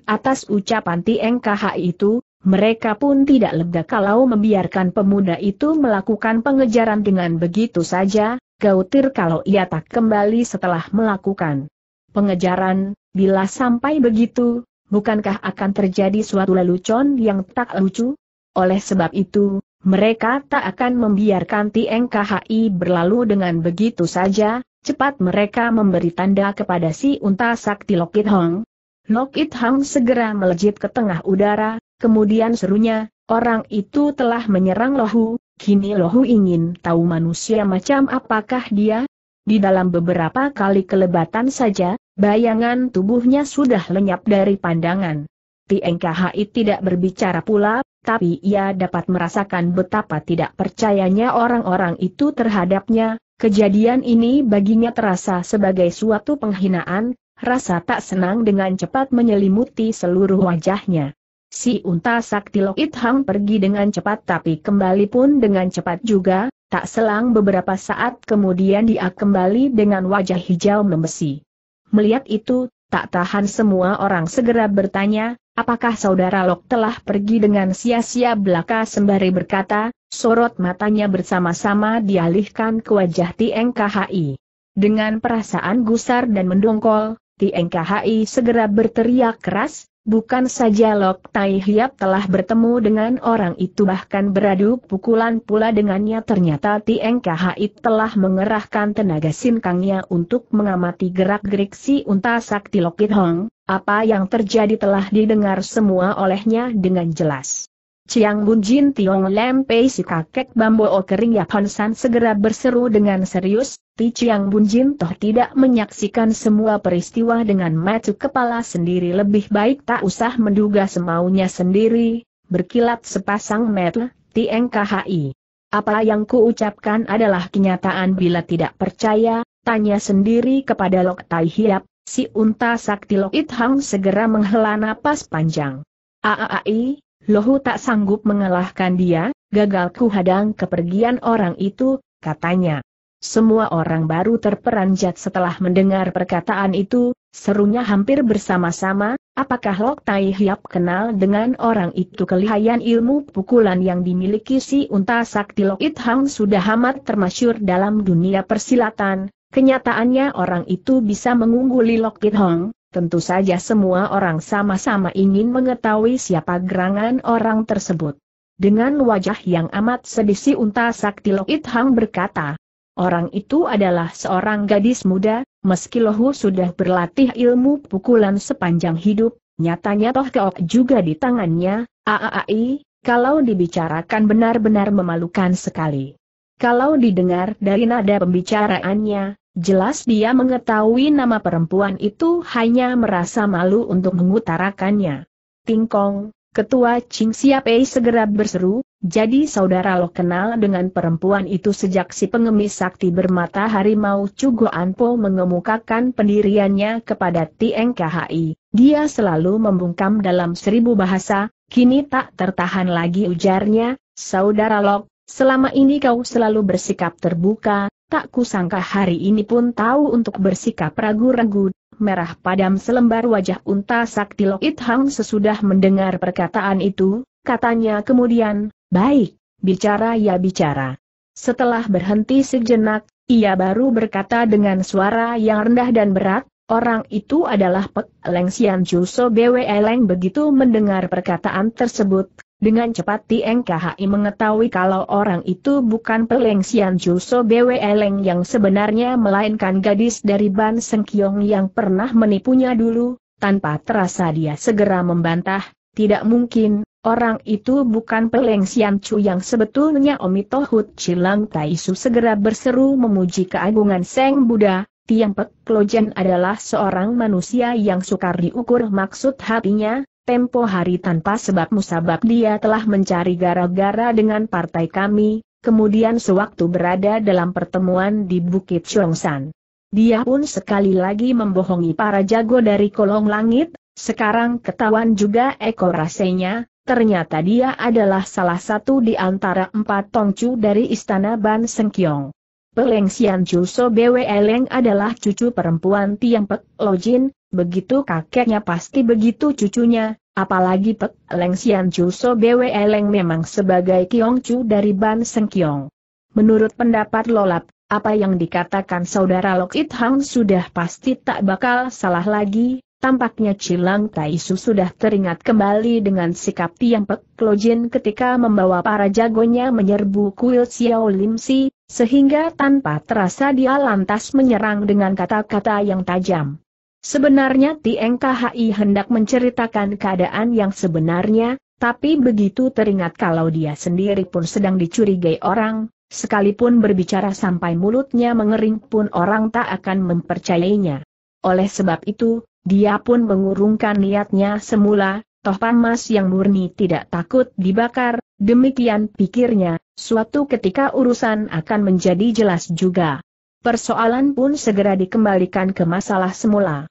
atas ucapan TNKH itu, mereka pun tidak lega kalau membiarkan pemuda itu melakukan pengejaran dengan begitu saja, gautir kalau ia tak kembali setelah melakukan pengejaran, bila sampai begitu, bukankah akan terjadi suatu lelucon yang tak lucu? Oleh sebab itu, mereka tak akan membiarkan TNKHI berlalu dengan begitu saja, Cepat mereka memberi tanda kepada si unta sakti Lokit Hong. Lokit Hong segera melejit ke tengah udara, kemudian serunya, orang itu telah menyerang Lohu, kini Lohu ingin tahu manusia macam apakah dia? Di dalam beberapa kali kelebatan saja, bayangan tubuhnya sudah lenyap dari pandangan. TNKHI tidak berbicara pula, tapi ia dapat merasakan betapa tidak percayanya orang-orang itu terhadapnya, Kejadian ini baginya terasa sebagai suatu penghinaan, rasa tak senang dengan cepat menyelimuti seluruh wajahnya. Si unta sakti Lokit Hang pergi dengan cepat tapi kembali pun dengan cepat juga, tak selang beberapa saat kemudian dia kembali dengan wajah hijau membesi. Melihat itu, tak tahan semua orang segera bertanya, apakah saudara Lok telah pergi dengan sia-sia belaka sembari berkata, Sorot matanya bersama-sama dialihkan ke wajah TNKHI. Dengan perasaan gusar dan mendongkol, TNKHI segera berteriak keras, bukan saja Lok Tai Hiap telah bertemu dengan orang itu bahkan beradu pukulan pula dengannya ternyata TNKHI telah mengerahkan tenaga sinkangnya untuk mengamati gerak-gerik si unta sakti Lokit Hong, apa yang terjadi telah didengar semua olehnya dengan jelas. Chiang Jin Tiong Lempei si kakek bambu O Kering Yaponsan segera berseru dengan serius, Ti Bun Jin toh tidak menyaksikan semua peristiwa dengan mata kepala sendiri lebih baik tak usah menduga semaunya sendiri, berkilat sepasang mata, Tieng KHI. Apa yang kuucapkan adalah kenyataan bila tidak percaya, tanya sendiri kepada Lok Tai Hiap, si unta sakti Lok It Hang segera menghela napas panjang. Aaai. Lohu tak sanggup mengalahkan dia, gagal kuhadang kepergian orang itu, katanya. Semua orang baru terperanjat setelah mendengar perkataan itu, serunya hampir bersama-sama, apakah Lok Tai Hiap kenal dengan orang itu kelihayan ilmu pukulan yang dimiliki si unta sakti Lok It Hang sudah amat termasyur dalam dunia persilatan, kenyataannya orang itu bisa mengungguli Lok It Hang, tentu saja semua orang sama-sama ingin mengetahui siapa gerangan orang tersebut. Dengan wajah yang amat sedih si unta sakti Loit Hang berkata, Orang itu adalah seorang gadis muda, meski Lohu sudah berlatih ilmu pukulan sepanjang hidup, nyatanya toh keok juga di tangannya, aaai, kalau dibicarakan benar-benar memalukan sekali. Kalau didengar dari nada pembicaraannya, Jelas dia mengetahui nama perempuan itu hanya merasa malu untuk mengutarakannya. Tingkong, ketua Ching Siapei segera berseru, jadi saudara lo kenal dengan perempuan itu sejak si pengemis sakti bermata harimau Cugo Anpo mengemukakan pendiriannya kepada TNKHI. Dia selalu membungkam dalam seribu bahasa, kini tak tertahan lagi ujarnya, saudara lo, selama ini kau selalu bersikap terbuka, Tak kusangka hari ini pun tahu untuk bersikap ragu-ragu, merah padam selembar wajah unta sakti Lokit Hang sesudah mendengar perkataan itu, katanya kemudian, baik, bicara ya bicara. Setelah berhenti sejenak, ia baru berkata dengan suara yang rendah dan berat, Orang itu adalah Pek Leng Sian Ju So Bwe begitu mendengar perkataan tersebut, dengan cepat Tieng KHI mengetahui kalau orang itu bukan Peleng Sian Juso Bwe Eleng yang sebenarnya melainkan gadis dari Ban Kiong yang pernah menipunya dulu, tanpa terasa dia segera membantah, tidak mungkin, orang itu bukan Peleng Sian Chu yang sebetulnya Omitohut Cilang Taisu segera berseru memuji keagungan Seng Buddha, Tiang Pek Klojen adalah seorang manusia yang sukar diukur maksud hatinya, tempo hari tanpa sebab musabab dia telah mencari gara-gara dengan partai kami, kemudian sewaktu berada dalam pertemuan di Bukit Chongsan. Dia pun sekali lagi membohongi para jago dari kolong langit, sekarang ketahuan juga ekor rasenya, ternyata dia adalah salah satu di antara empat tongcu dari istana Ban Sengkyong. Peleng Sian Chuso Bwe Leng adalah cucu perempuan Tiang Pek Lojin, Begitu kakeknya pasti begitu cucunya, apalagi Pek Leng sian Chu So Bwe Leng memang sebagai Kiong Chu dari Ban Seng Kiong. Menurut pendapat Lolap, apa yang dikatakan saudara Lok It Hang sudah pasti tak bakal salah lagi, tampaknya Cilang Taisu sudah teringat kembali dengan sikap Tiang Pek Lojin ketika membawa para jagonya menyerbu kuil Xiao Lim Si, sehingga tanpa terasa dia lantas menyerang dengan kata-kata yang tajam. Sebenarnya Tieng KHI hendak menceritakan keadaan yang sebenarnya, tapi begitu teringat kalau dia sendiri pun sedang dicurigai orang, sekalipun berbicara sampai mulutnya mengering pun orang tak akan mempercayainya. Oleh sebab itu, dia pun mengurungkan niatnya semula, toh pamas yang murni tidak takut dibakar, demikian pikirnya, suatu ketika urusan akan menjadi jelas juga. Persoalan pun segera dikembalikan ke masalah semula.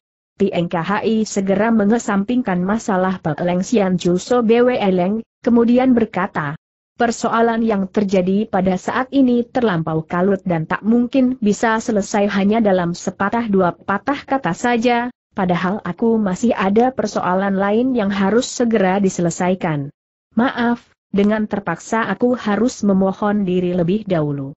NKHI segera mengesampingkan masalah Peleng Sian Juso BW Eleng, kemudian berkata, Persoalan yang terjadi pada saat ini terlampau kalut dan tak mungkin bisa selesai hanya dalam sepatah dua patah kata saja, padahal aku masih ada persoalan lain yang harus segera diselesaikan. Maaf, dengan terpaksa aku harus memohon diri lebih dahulu.